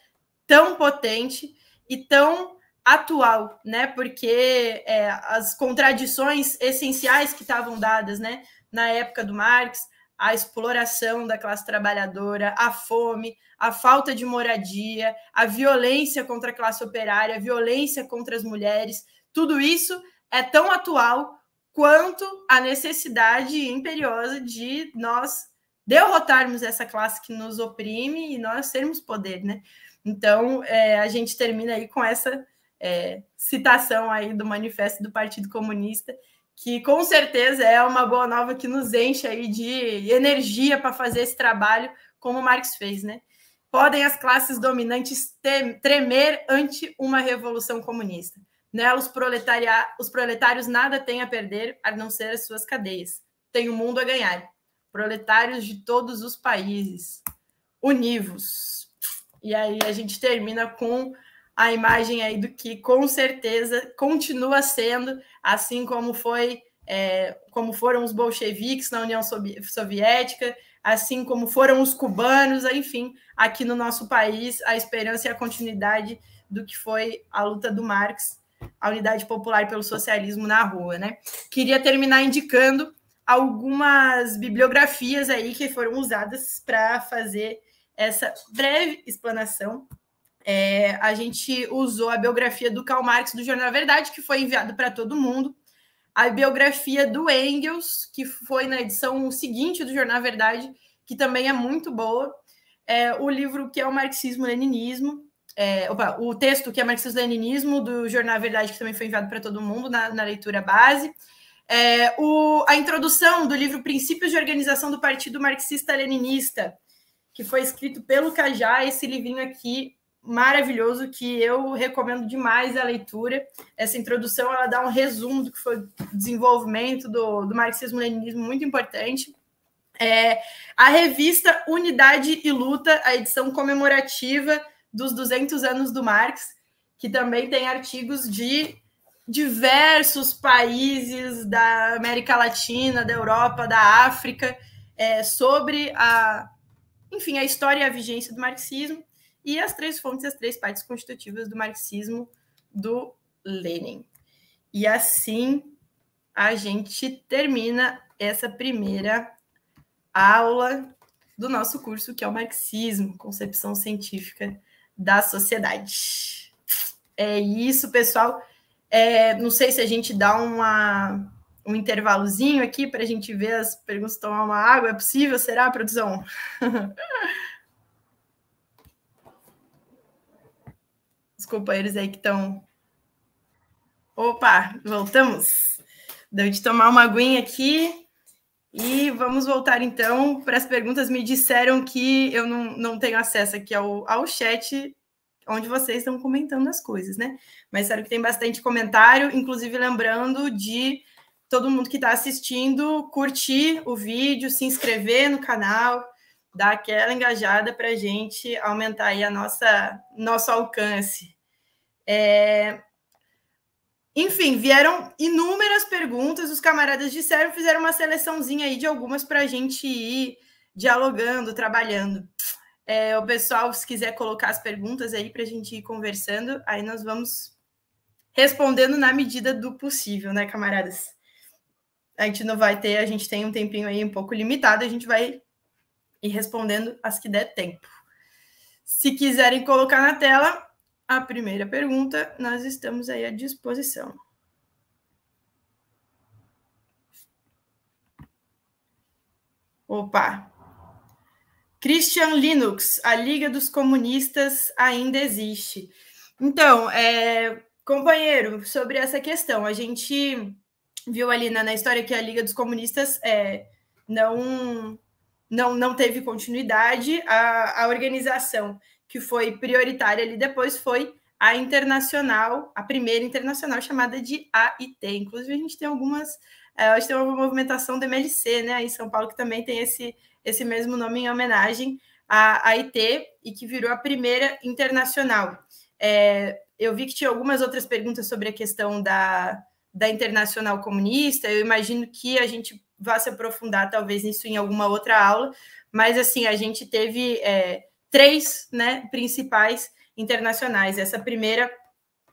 tão potente e tão atual, né? Porque é, as contradições essenciais que estavam dadas, né? Na época do Marx, a exploração da classe trabalhadora, a fome, a falta de moradia, a violência contra a classe operária, a violência contra as mulheres, tudo isso é tão atual quanto a necessidade imperiosa de nós derrotarmos essa classe que nos oprime e nós termos poder, né? Então, é, a gente termina aí com essa é, citação aí do manifesto do Partido Comunista, que com certeza é uma boa nova que nos enche aí de energia para fazer esse trabalho, como Marx fez, né? Podem as classes dominantes tremer ante uma revolução comunista. né? os, os proletários nada têm a perder, a não ser as suas cadeias. Tem o um mundo a ganhar. Proletários de todos os países, univos. E aí a gente termina com a imagem aí do que com certeza continua sendo, assim como foi, é, como foram os bolcheviques na União Soviética, assim como foram os cubanos, enfim, aqui no nosso país, a esperança e a continuidade do que foi a luta do Marx, a Unidade Popular pelo Socialismo na rua, né? Queria terminar indicando algumas bibliografias aí que foram usadas para fazer essa breve explanação. É, a gente usou a biografia do Karl Marx do Jornal Verdade, que foi enviado para todo mundo, a biografia do Engels, que foi na edição seguinte do Jornal Verdade, que também é muito boa, é, o livro que é o Marxismo-Leninismo, é, opa, o texto que é Marxismo-Leninismo do Jornal Verdade, que também foi enviado para todo mundo na, na leitura base, é, o, a introdução do livro Princípios de Organização do Partido Marxista-Leninista, que foi escrito pelo Cajá, esse livrinho aqui maravilhoso que eu recomendo demais a leitura. Essa introdução ela dá um resumo do que foi o desenvolvimento do, do marxismo-leninismo muito importante. É, a revista Unidade e Luta, a edição comemorativa dos 200 anos do Marx, que também tem artigos de diversos países da América Latina, da Europa, da África, é, sobre a, enfim, a história e a vigência do marxismo e as três fontes, as três partes constitutivas do marxismo do Lenin. E assim a gente termina essa primeira aula do nosso curso, que é o Marxismo, Concepção Científica da Sociedade. É isso, pessoal. É, não sei se a gente dá uma, um intervalozinho aqui para a gente ver as perguntas tomar uma água. É possível? Será, produção? Os companheiros aí que estão. Opa, voltamos. Deu de tomar uma aguinha aqui. E vamos voltar então para as perguntas. Me disseram que eu não, não tenho acesso aqui ao, ao chat onde vocês estão comentando as coisas, né? Mas sério que tem bastante comentário, inclusive lembrando de todo mundo que está assistindo curtir o vídeo, se inscrever no canal, dar aquela engajada para a gente aumentar aí a nossa nosso alcance. É... Enfim, vieram inúmeras perguntas, os camaradas disseram, fizeram uma seleçãozinha aí de algumas para a gente ir dialogando, trabalhando. É, o pessoal, se quiser colocar as perguntas aí para a gente ir conversando, aí nós vamos respondendo na medida do possível, né, camaradas? A gente não vai ter, a gente tem um tempinho aí um pouco limitado, a gente vai ir respondendo as que der tempo. Se quiserem colocar na tela a primeira pergunta, nós estamos aí à disposição. Opa, Christian Linux, a Liga dos Comunistas ainda existe. Então, é, companheiro, sobre essa questão, a gente viu ali na, na história que a Liga dos Comunistas é, não, não, não teve continuidade, a, a organização que foi prioritária ali depois foi a internacional, a primeira internacional chamada de AIT. Inclusive, a gente tem algumas, é, a gente tem uma movimentação do MLC, né, em São Paulo, que também tem esse, esse mesmo nome em homenagem à, IT e que virou a primeira internacional. É, eu vi que tinha algumas outras perguntas sobre a questão da, da internacional comunista, eu imagino que a gente vá se aprofundar talvez nisso em alguma outra aula, mas assim, a gente teve é, três né, principais internacionais. Essa primeira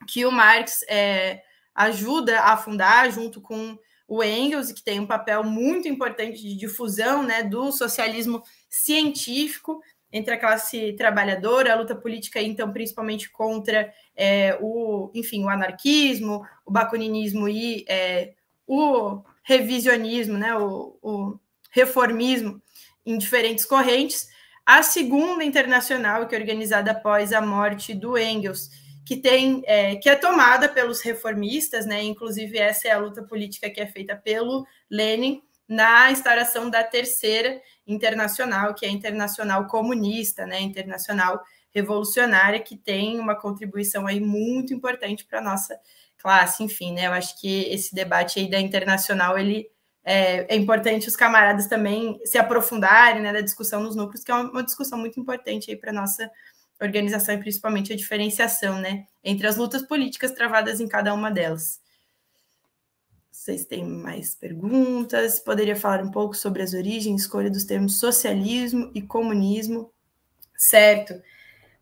que o Marx é, ajuda a fundar junto com o Engels, que tem um papel muito importante de difusão né, do socialismo científico entre a classe trabalhadora, a luta política, então, principalmente contra é, o, enfim, o anarquismo, o bakuninismo e é, o revisionismo, né, o, o reformismo em diferentes correntes. A segunda internacional, que é organizada após a morte do Engels, que tem é, que é tomada pelos reformistas, né? Inclusive essa é a luta política que é feita pelo Lenin na instauração da terceira internacional, que é a internacional comunista, né? Internacional revolucionária que tem uma contribuição aí muito importante para nossa classe, enfim, né? Eu acho que esse debate aí da internacional ele é, é, importante os camaradas também se aprofundarem né, da discussão nos núcleos, que é uma, uma discussão muito importante aí para nossa organização e principalmente a diferenciação, né, entre as lutas políticas travadas em cada uma delas. Vocês têm mais perguntas? Poderia falar um pouco sobre as origens, escolha dos termos socialismo e comunismo? Certo.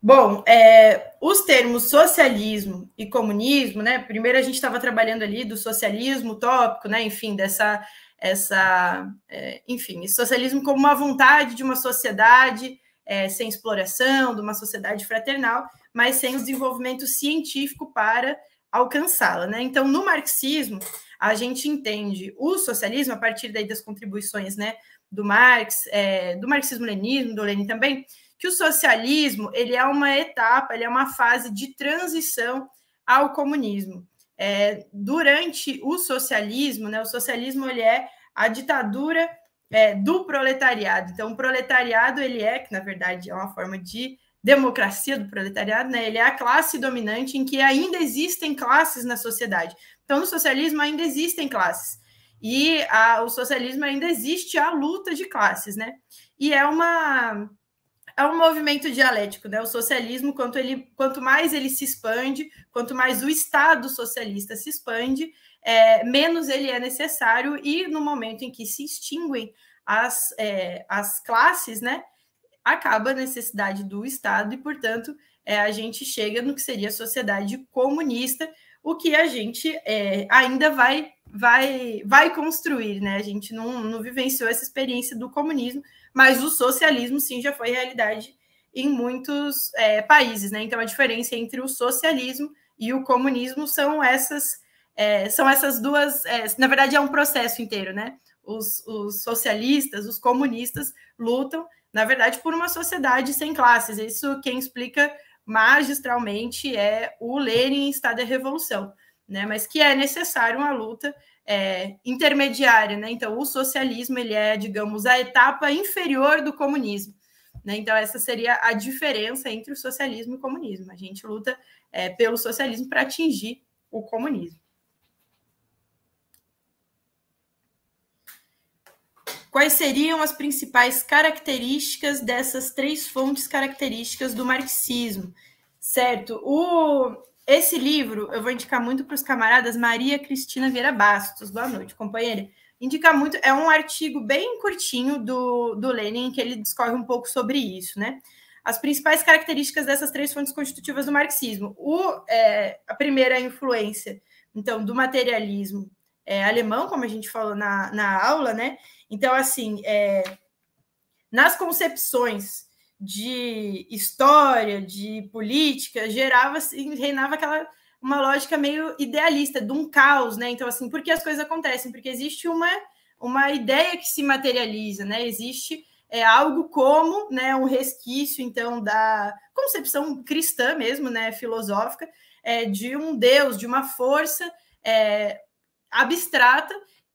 Bom, é, os termos socialismo e comunismo, né? Primeiro a gente estava trabalhando ali do socialismo tópico, né? Enfim, dessa essa, é, enfim, socialismo como uma vontade de uma sociedade é, sem exploração, de uma sociedade fraternal, mas sem o desenvolvimento científico para alcançá-la. Né? Então, no marxismo, a gente entende o socialismo, a partir daí das contribuições né, do Marx, é, do marxismo-leninismo, do Lenin também, que o socialismo ele é uma etapa, ele é uma fase de transição ao comunismo. É, durante o socialismo, né, o socialismo ele é a ditadura é, do proletariado. Então, o proletariado, ele é, que na verdade é uma forma de democracia do proletariado, né? ele é a classe dominante em que ainda existem classes na sociedade. Então, no socialismo ainda existem classes. E a, o socialismo ainda existe a luta de classes, né? E é uma é um movimento dialético, né? O socialismo, quanto, ele, quanto mais ele se expande, quanto mais o Estado socialista se expande, é, menos ele é necessário, e no momento em que se extinguem as, é, as classes, né, acaba a necessidade do Estado, e, portanto, é, a gente chega no que seria a sociedade comunista, o que a gente é, ainda vai vai vai construir, né? A gente não, não vivenciou essa experiência do comunismo, mas o socialismo sim já foi realidade em muitos é, países, né? Então a diferença entre o socialismo e o comunismo são essas é, são essas duas, é, na verdade, é um processo inteiro, né? Os, os, socialistas, os comunistas lutam, na verdade, por uma sociedade sem classes. Isso quem explica magistralmente é o Lenin em Estado de Revolução, né? Mas que é necessário uma luta é, intermediária, né? Então, o socialismo ele é, digamos, a etapa inferior do comunismo. Né? Então, essa seria a diferença entre o socialismo e o comunismo. A gente luta é, pelo socialismo para atingir o comunismo. Quais seriam as principais características dessas três fontes características do marxismo? Certo? O, esse livro eu vou indicar muito para os camaradas Maria Cristina Vieira Bastos. Boa noite, companheira. Indicar muito, é um artigo bem curtinho do, do Lenin, que ele discorre um pouco sobre isso, né? As principais características dessas três fontes constitutivas do marxismo. O, é, a primeira é a influência, então, do materialismo é, alemão, como a gente falou na, na aula, né? Então, assim, é, nas concepções de história, de política, gerava, assim, reinava aquela uma lógica meio idealista, de um caos, né? Então, assim, por que as coisas acontecem? Porque existe uma, uma ideia que se materializa, né? Existe é, algo como né, um resquício, então, da concepção cristã mesmo, né? Filosófica, é, de um Deus, de uma força é, abstrata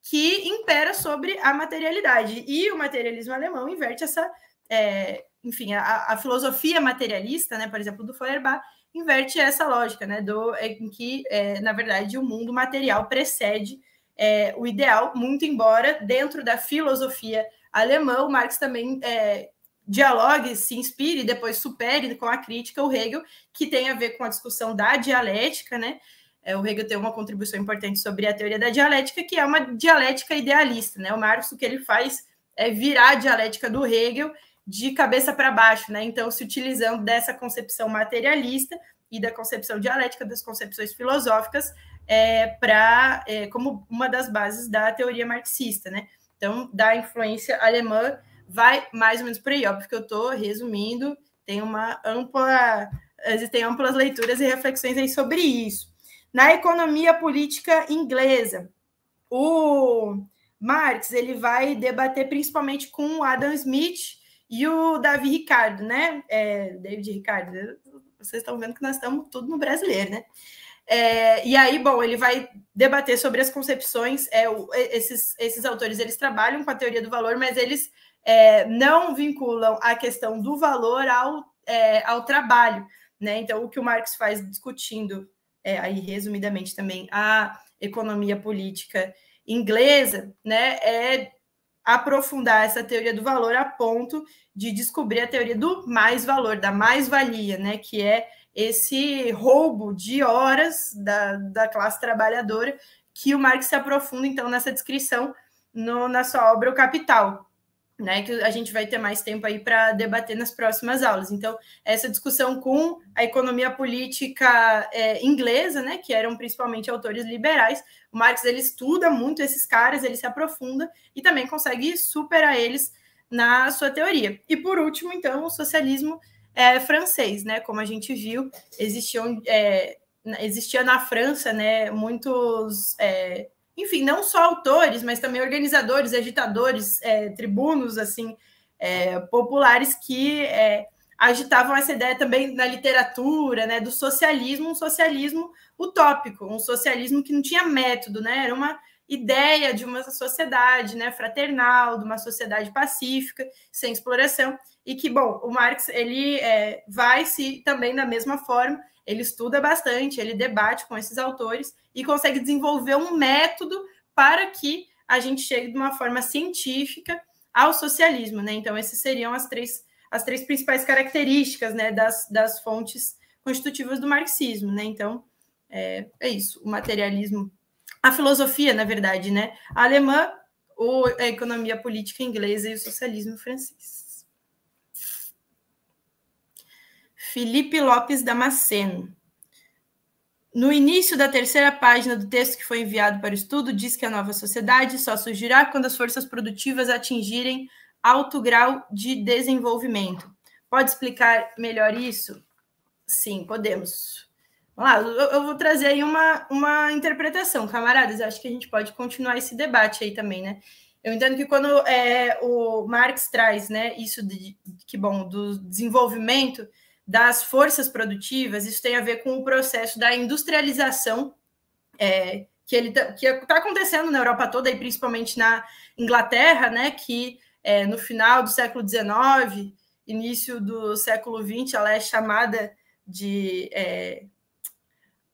que impera sobre a materialidade. E o materialismo alemão inverte essa, é, enfim, a, a, filosofia materialista, né, por exemplo, do Feuerbach, inverte essa lógica, né, do, é, em que, é, na verdade, o mundo material precede é, o ideal, muito embora dentro da filosofia alemã, o Marx também é, dialogue, se inspire, depois supere com a crítica o Hegel, que tem a ver com a discussão da dialética, né, é, o Hegel tem uma contribuição importante sobre a teoria da dialética, que é uma dialética idealista, né? O Marx, o que ele faz é virar a dialética do Hegel de cabeça para baixo, né? Então, se utilizando dessa concepção materialista e da concepção dialética, das concepções filosóficas, é, para é, como uma das bases da teoria marxista, né? Então, da influência alemã vai mais ou menos por aí, óbvio que eu estou resumindo, tem uma ampla, existem amplas leituras e reflexões aí sobre isso na economia política inglesa. O Marx ele vai debater principalmente com o Adam Smith e o Davi Ricardo, né? É, David Ricardo, né? vocês estão vendo que nós estamos tudo no brasileiro, né? É, e aí, bom, ele vai debater sobre as concepções. É, o, esses, esses autores eles trabalham com a teoria do valor, mas eles é, não vinculam a questão do valor ao, é, ao trabalho. Né? Então, o que o Marx faz discutindo é, aí resumidamente também, a economia política inglesa, né, é aprofundar essa teoria do valor a ponto de descobrir a teoria do mais valor, da mais-valia, né, que é esse roubo de horas da, da classe trabalhadora que o Marx se aprofunda, então, nessa descrição no, na sua obra O Capital, né, que a gente vai ter mais tempo aí para debater nas próximas aulas. Então, essa discussão com a economia política é, inglesa, né, que eram principalmente autores liberais, o Marx ele estuda muito esses caras, ele se aprofunda e também consegue superar eles na sua teoria. E por último, então, o socialismo é, francês, né, como a gente viu, existiam, é, existia na França, né, muitos é, enfim, não só autores, mas também organizadores, agitadores, é, tribunos, assim, é, populares que é, agitavam essa ideia também na literatura, né, do socialismo, um socialismo utópico, um socialismo que não tinha método, né, era uma ideia de uma sociedade, né, fraternal, de uma sociedade pacífica, sem exploração, e que, bom, o Marx, ele é, vai se, também da mesma forma, ele estuda bastante, ele debate com esses autores e consegue desenvolver um método para que a gente chegue de uma forma científica ao socialismo, né? Então, essas seriam as três, as três principais características né, das, das fontes constitutivas do marxismo, né? Então, é, é isso, o materialismo, a filosofia, na verdade, né? A alemã, ou a economia política inglesa e o socialismo francês. Felipe Lopes Damasceno. No início da terceira página do texto que foi enviado para o estudo, diz que a nova sociedade só surgirá quando as forças produtivas atingirem alto grau de desenvolvimento. Pode explicar melhor isso? Sim, podemos. Vamos lá, eu, eu vou trazer aí uma, uma interpretação, camaradas. Acho que a gente pode continuar esse debate aí também, né? Eu entendo que quando é, o Marx traz né, isso de, que bom do desenvolvimento, das forças produtivas, isso tem a ver com o processo da industrialização é, que está tá acontecendo na Europa toda e principalmente na Inglaterra, né, que é, no final do século XIX, início do século XX, ela é chamada de é,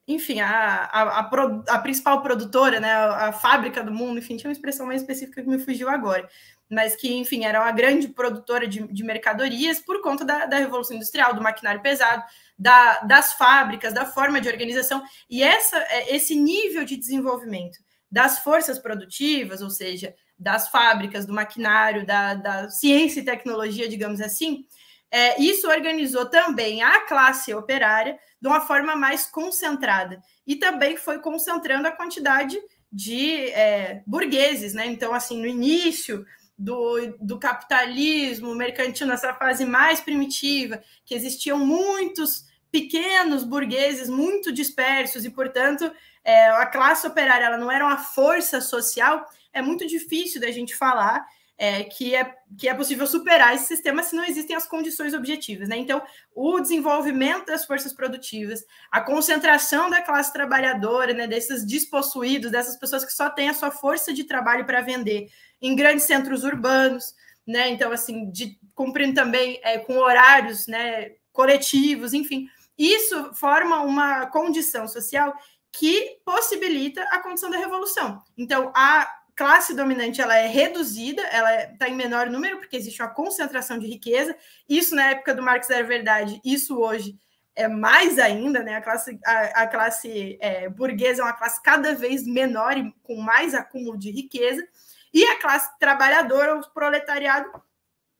enfim, a, a, a, pro, a, principal produtora, né, a, fábrica do mundo, enfim, tinha uma expressão mais específica que me fugiu agora mas que, enfim, era uma grande produtora de, de mercadorias por conta da, da, Revolução Industrial, do maquinário pesado, da, das fábricas, da forma de organização. E essa, é, esse nível de desenvolvimento das forças produtivas, ou seja, das fábricas, do maquinário, da, da ciência e tecnologia, digamos assim, é, isso organizou também a classe operária de uma forma mais concentrada. E também foi concentrando a quantidade de é, burgueses, né? Então, assim, no início do, do capitalismo mercantil nessa fase mais primitiva, que existiam muitos pequenos burgueses muito dispersos e, portanto, é, a classe operária ela não era uma força social, é muito difícil da gente falar é, que, é, que é possível superar esse sistema se não existem as condições objetivas. Né? Então, o desenvolvimento das forças produtivas, a concentração da classe trabalhadora, né, desses despossuídos, dessas pessoas que só têm a sua força de trabalho para vender, em grandes centros urbanos, né? Então, assim, de cumprindo também é, com horários né, coletivos, enfim. Isso forma uma condição social que possibilita a condição da revolução. Então, a classe dominante ela é reduzida, ela está é, em menor número, porque existe uma concentração de riqueza. Isso na época do Marx era verdade, isso hoje é mais ainda, né? A classe, a, a classe é, burguesa é uma classe cada vez menor e com mais acúmulo de riqueza. E a classe trabalhadora, o proletariado,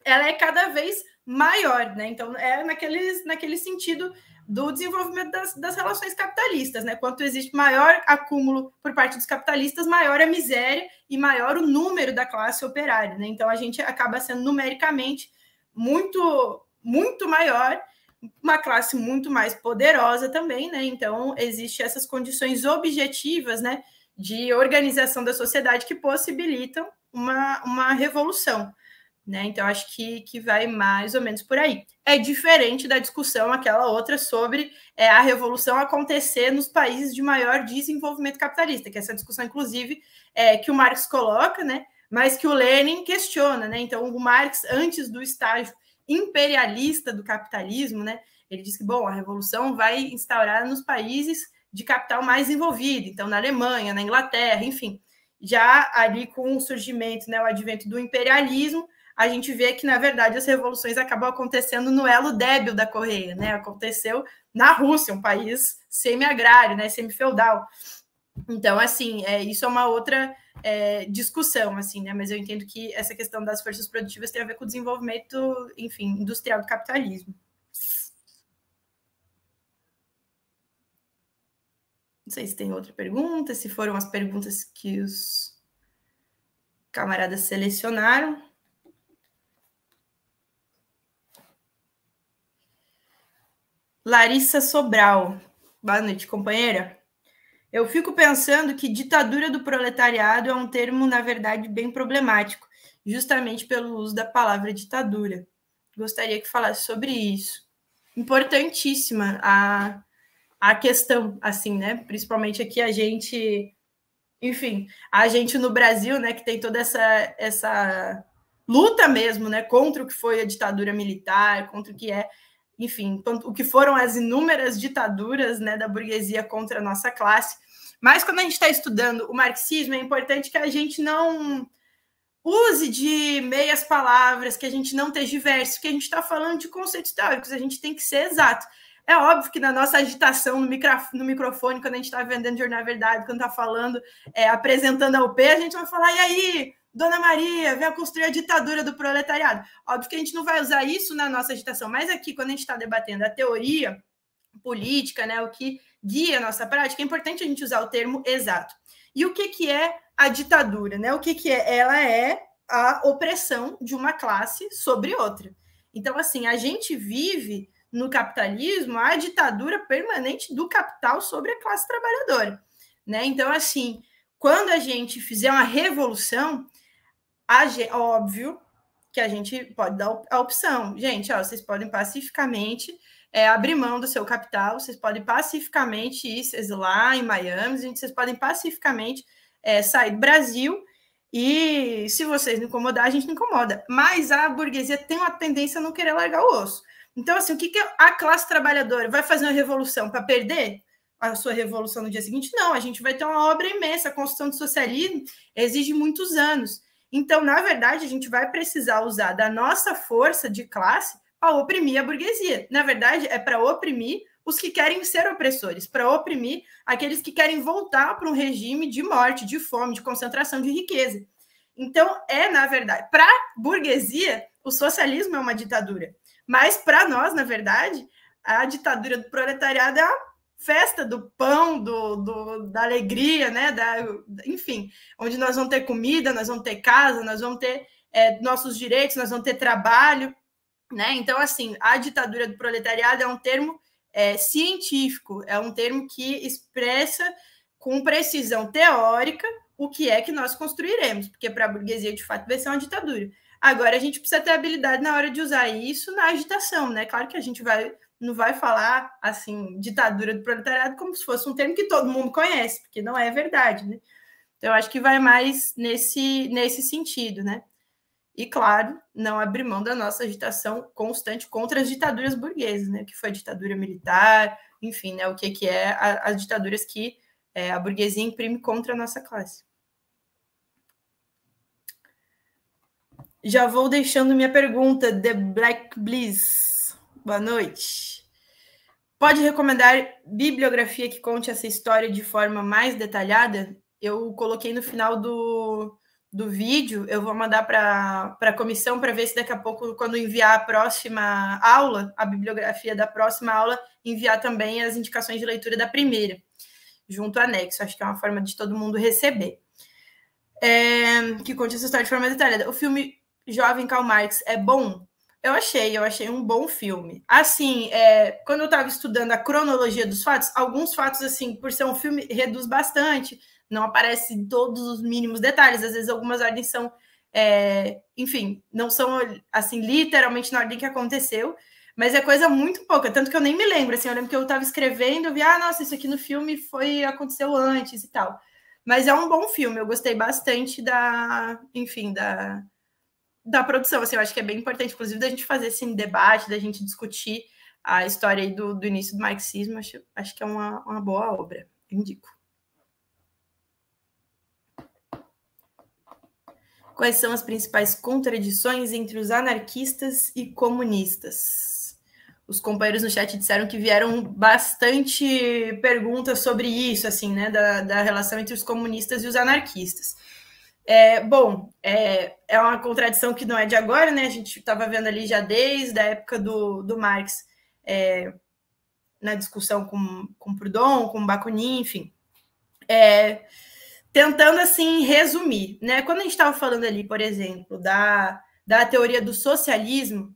ela é cada vez maior, né? Então, é naquele, naquele sentido do desenvolvimento das, das relações capitalistas, né? Quanto existe maior acúmulo por parte dos capitalistas, maior a miséria e maior o número da classe operária, né? Então, a gente acaba sendo numericamente muito, muito maior, uma classe muito mais poderosa também, né? Então, existem essas condições objetivas, né? de organização da sociedade que possibilitam uma, uma revolução. Né? Então, acho que, que vai mais ou menos por aí. É diferente da discussão, aquela outra, sobre é, a revolução acontecer nos países de maior desenvolvimento capitalista, que é essa discussão, inclusive, é, que o Marx coloca, né? mas que o Lenin questiona. Né? Então, o Marx, antes do estágio imperialista do capitalismo, né? ele diz que, bom, a revolução vai instaurar nos países de capital mais envolvido, então na Alemanha, na Inglaterra, enfim. Já ali com o surgimento, né, o advento do imperialismo, a gente vê que, na verdade, as revoluções acabam acontecendo no elo débil da Correia, né? Aconteceu na Rússia, um país semi-agrário, né? Semi-feudal. Então, assim, é, isso é uma outra é, discussão, assim, né? Mas eu entendo que essa questão das forças produtivas tem a ver com o desenvolvimento, enfim, industrial do capitalismo. Não sei se tem outra pergunta, se foram as perguntas que os camaradas selecionaram. Larissa Sobral. Boa noite, companheira. Eu fico pensando que ditadura do proletariado é um termo, na verdade, bem problemático, justamente pelo uso da palavra ditadura. Gostaria que falasse sobre isso. Importantíssima a a questão, assim, né? Principalmente aqui a gente, enfim, a gente no Brasil, né, que tem toda essa, essa luta mesmo, né, contra o que foi a ditadura militar, contra o que é, enfim, então, o que foram as inúmeras ditaduras, né, da burguesia contra a nossa classe. Mas quando a gente está estudando o marxismo, é importante que a gente não use de meias palavras, que a gente não tenha diverso, que a gente está falando de conceitos teóricos, a gente tem que ser exato. É óbvio que na nossa agitação no, no microfone, quando a gente está vendendo Jornal Verdade, quando está falando, é, apresentando a UP, a gente vai falar, e aí, Dona Maria, venha construir a ditadura do proletariado. Óbvio que a gente não vai usar isso na nossa agitação, mas aqui, quando a gente está debatendo a teoria política, né, o que guia a nossa prática, é importante a gente usar o termo exato. E o que, que é a ditadura? Né? O que, que é? Ela é a opressão de uma classe sobre outra. Então, assim, a gente vive no capitalismo a ditadura permanente do capital sobre a classe trabalhadora. Né? Então, assim, quando a gente fizer uma revolução, óbvio que a gente pode dar a opção. Gente, ó, vocês podem pacificamente é, abrir mão do seu capital, vocês podem pacificamente ir lá em Miami, gente, vocês podem pacificamente é, sair do Brasil e se vocês não incomodar, a gente não incomoda. Mas a burguesia tem uma tendência a não querer largar o osso. Então, assim, o que, que a classe trabalhadora vai fazer uma revolução para perder a sua revolução no dia seguinte? Não, a gente vai ter uma obra imensa. A construção do socialismo exige muitos anos. Então, na verdade, a gente vai precisar usar da nossa força de classe para oprimir a burguesia. Na verdade, é para oprimir os que querem ser opressores, para oprimir aqueles que querem voltar para um regime de morte, de fome, de concentração de riqueza. Então, é, na verdade, para a burguesia, o socialismo é uma ditadura. Mas para nós, na verdade, a ditadura do proletariado é a festa do pão, do, do, da alegria, né? Da, enfim, onde nós vamos ter comida, nós vamos ter casa, nós vamos ter é, nossos direitos, nós vamos ter trabalho, né? Então, assim, a ditadura do proletariado é um termo é, científico, é um termo que expressa com precisão teórica o que é que nós construiremos, porque para a burguesia, de fato, vai ser uma ditadura. Agora a gente precisa ter habilidade na hora de usar isso na agitação, né? Claro que a gente vai não vai falar assim ditadura do proletariado como se fosse um termo que todo mundo conhece, porque não é verdade, né? Então eu acho que vai mais nesse nesse sentido, né? E claro, não abrir mão da nossa agitação constante contra as ditaduras burguesas, né? que foi a ditadura militar, enfim, né? O que que é a, as ditaduras que é, a burguesia imprime contra a nossa classe. Já vou deixando minha pergunta, The Black Bliss. Boa noite. Pode recomendar bibliografia que conte essa história de forma mais detalhada? Eu coloquei no final do, do vídeo, eu vou mandar para a comissão para ver se daqui a pouco, quando enviar a próxima aula, a bibliografia da próxima aula, enviar também as indicações de leitura da primeira, junto ao anexo. Acho que é uma forma de todo mundo receber. É, que conte essa história de forma detalhada. O filme Jovem Karl Marx é bom? Eu achei, eu achei um bom filme. Assim, é, quando eu estava estudando a cronologia dos fatos, alguns fatos, assim, por ser um filme, reduz bastante, não aparece todos os mínimos detalhes, às vezes algumas ordens são, é, enfim, não são, assim, literalmente na ordem que aconteceu, mas é coisa muito pouca, tanto que eu nem me lembro, assim, eu lembro que eu estava escrevendo, eu vi, ah, nossa, isso aqui no filme foi, aconteceu antes e tal. Mas é um bom filme, eu gostei bastante da, enfim, da, da produção. Assim, eu acho que é bem importante, inclusive, da gente fazer esse assim, debate, da gente discutir a história aí do, do início do marxismo. Acho, acho que é uma, uma boa obra. Indico. Quais são as principais contradições entre os anarquistas e comunistas? Os companheiros no chat disseram que vieram bastante perguntas sobre isso, assim, né, da, da relação entre os comunistas e os anarquistas. É, bom, é, é uma contradição que não é de agora, né? A gente estava vendo ali já desde a época do, do Marx, é, na discussão com, com Proudhon, com Bakunin, enfim. É, tentando, assim, resumir, né? Quando a gente estava falando ali, por exemplo, da, da teoria do socialismo,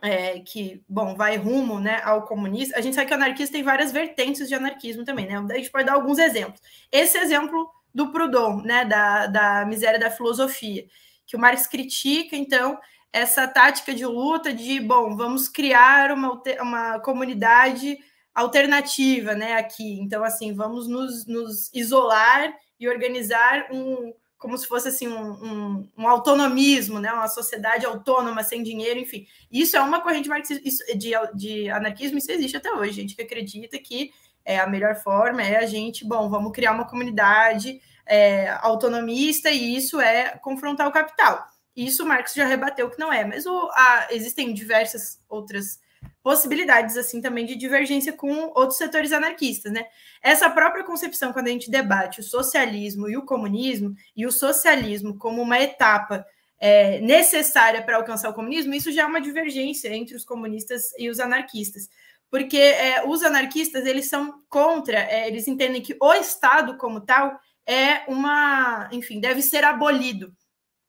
é, que, bom, vai rumo né, ao comunismo, a gente sabe que o anarquista tem várias vertentes de anarquismo também, né? A gente pode dar alguns exemplos. Esse exemplo do Proudhon, né, da, da miséria da filosofia, que o Marx critica, então, essa tática de luta de, bom, vamos criar uma, uma comunidade alternativa, né, aqui, então, assim, vamos nos, nos isolar e organizar um, como se fosse, assim, um, um, um autonomismo, né, uma sociedade autônoma, sem dinheiro, enfim, isso é uma corrente marxista, de, de anarquismo, isso existe até hoje, gente que acredita que é, a melhor forma é a gente, bom, vamos criar uma comunidade é, autonomista e isso é confrontar o capital. Isso Marx já rebateu que não é, mas o, a, existem diversas outras possibilidades assim também de divergência com outros setores anarquistas, né? Essa própria concepção quando a gente debate o socialismo e o comunismo e o socialismo como uma etapa é, necessária para alcançar o comunismo, isso já é uma divergência entre os comunistas e os anarquistas porque é, os anarquistas eles são contra, é, eles entendem que o Estado como tal é uma, enfim, deve ser abolido,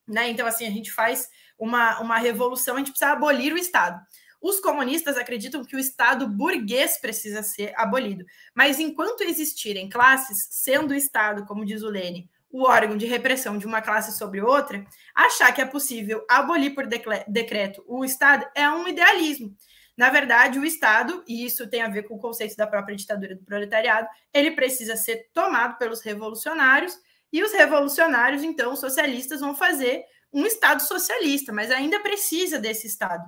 né? Então assim a gente faz uma, uma revolução, a gente precisa abolir o Estado. Os comunistas acreditam que o Estado burguês precisa ser abolido, mas enquanto existirem classes, sendo o Estado, como diz o Lênin, o órgão de repressão de uma classe sobre outra, achar que é possível abolir por decreto o Estado é um idealismo. Na verdade, o Estado, e isso tem a ver com o conceito da própria ditadura do proletariado, ele precisa ser tomado pelos revolucionários, e os revolucionários, então, socialistas, vão fazer um Estado socialista, mas ainda precisa desse Estado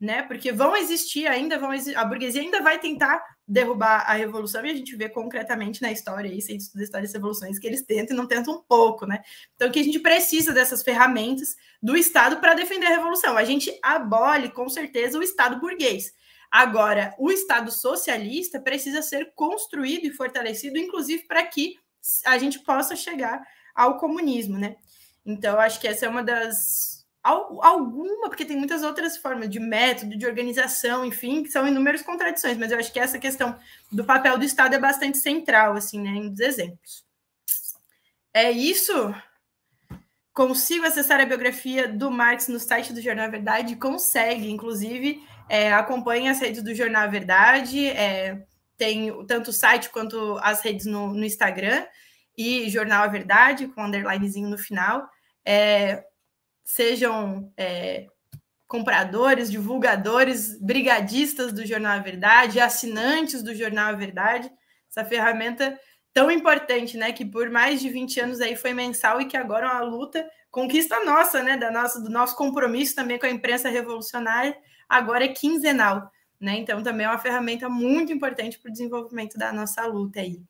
né? Porque vão existir ainda, vão existir, a burguesia ainda vai tentar derrubar a revolução e a gente vê concretamente na história aí, sem estudar histórias e revoluções, que eles tentam e não tentam um pouco, né? Então que a gente precisa dessas ferramentas do Estado para defender a revolução. A gente abole com certeza o Estado burguês. Agora, o Estado socialista precisa ser construído e fortalecido, inclusive para que a gente possa chegar ao comunismo, né? Então, acho que essa é uma das alguma, porque tem muitas outras formas de método, de organização, enfim, que são inúmeras contradições, mas eu acho que essa questão do papel do Estado é bastante central, assim, né, em um dos exemplos. É isso? Consigo acessar a biografia do Marx no site do Jornal Verdade? Consegue, inclusive, é, acompanha as redes do Jornal Verdade, é, tem tanto o site quanto as redes no, no Instagram, e Jornal Verdade, com underlinezinho no final. É, sejam é, compradores, divulgadores, brigadistas do Jornal da Verdade, assinantes do Jornal da Verdade, essa ferramenta tão importante, né, que por mais de 20 anos aí foi mensal e que agora é uma luta, conquista nossa, né, da nossa, do nosso compromisso também com a imprensa revolucionária, agora é quinzenal, né, então também é uma ferramenta muito importante para o desenvolvimento da nossa luta aí.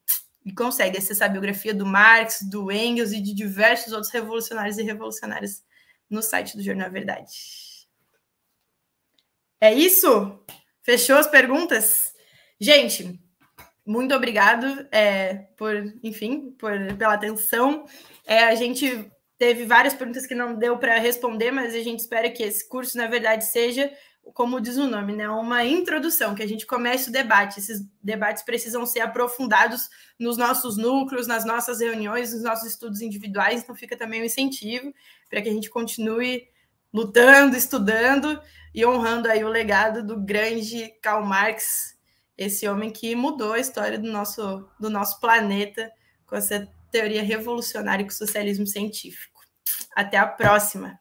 E consegue acessar a biografia do Marx, do Engels e de diversos outros revolucionários e revolucionárias no site do Jornal Verdade. É isso? Fechou as perguntas? Gente, muito obrigado é, por, enfim, por, pela atenção. É, a gente teve várias perguntas que não deu para responder, mas a gente espera que esse curso, na verdade, seja, como diz o nome, né, uma introdução, que a gente comece o debate. Esses debates precisam ser aprofundados nos nossos núcleos, nas nossas reuniões, nos nossos estudos individuais, então fica também o um incentivo para que a gente continue lutando, estudando e honrando aí o legado do grande Karl Marx, esse homem que mudou a história do nosso, do nosso planeta com essa teoria revolucionária e com o socialismo científico. Até a próxima!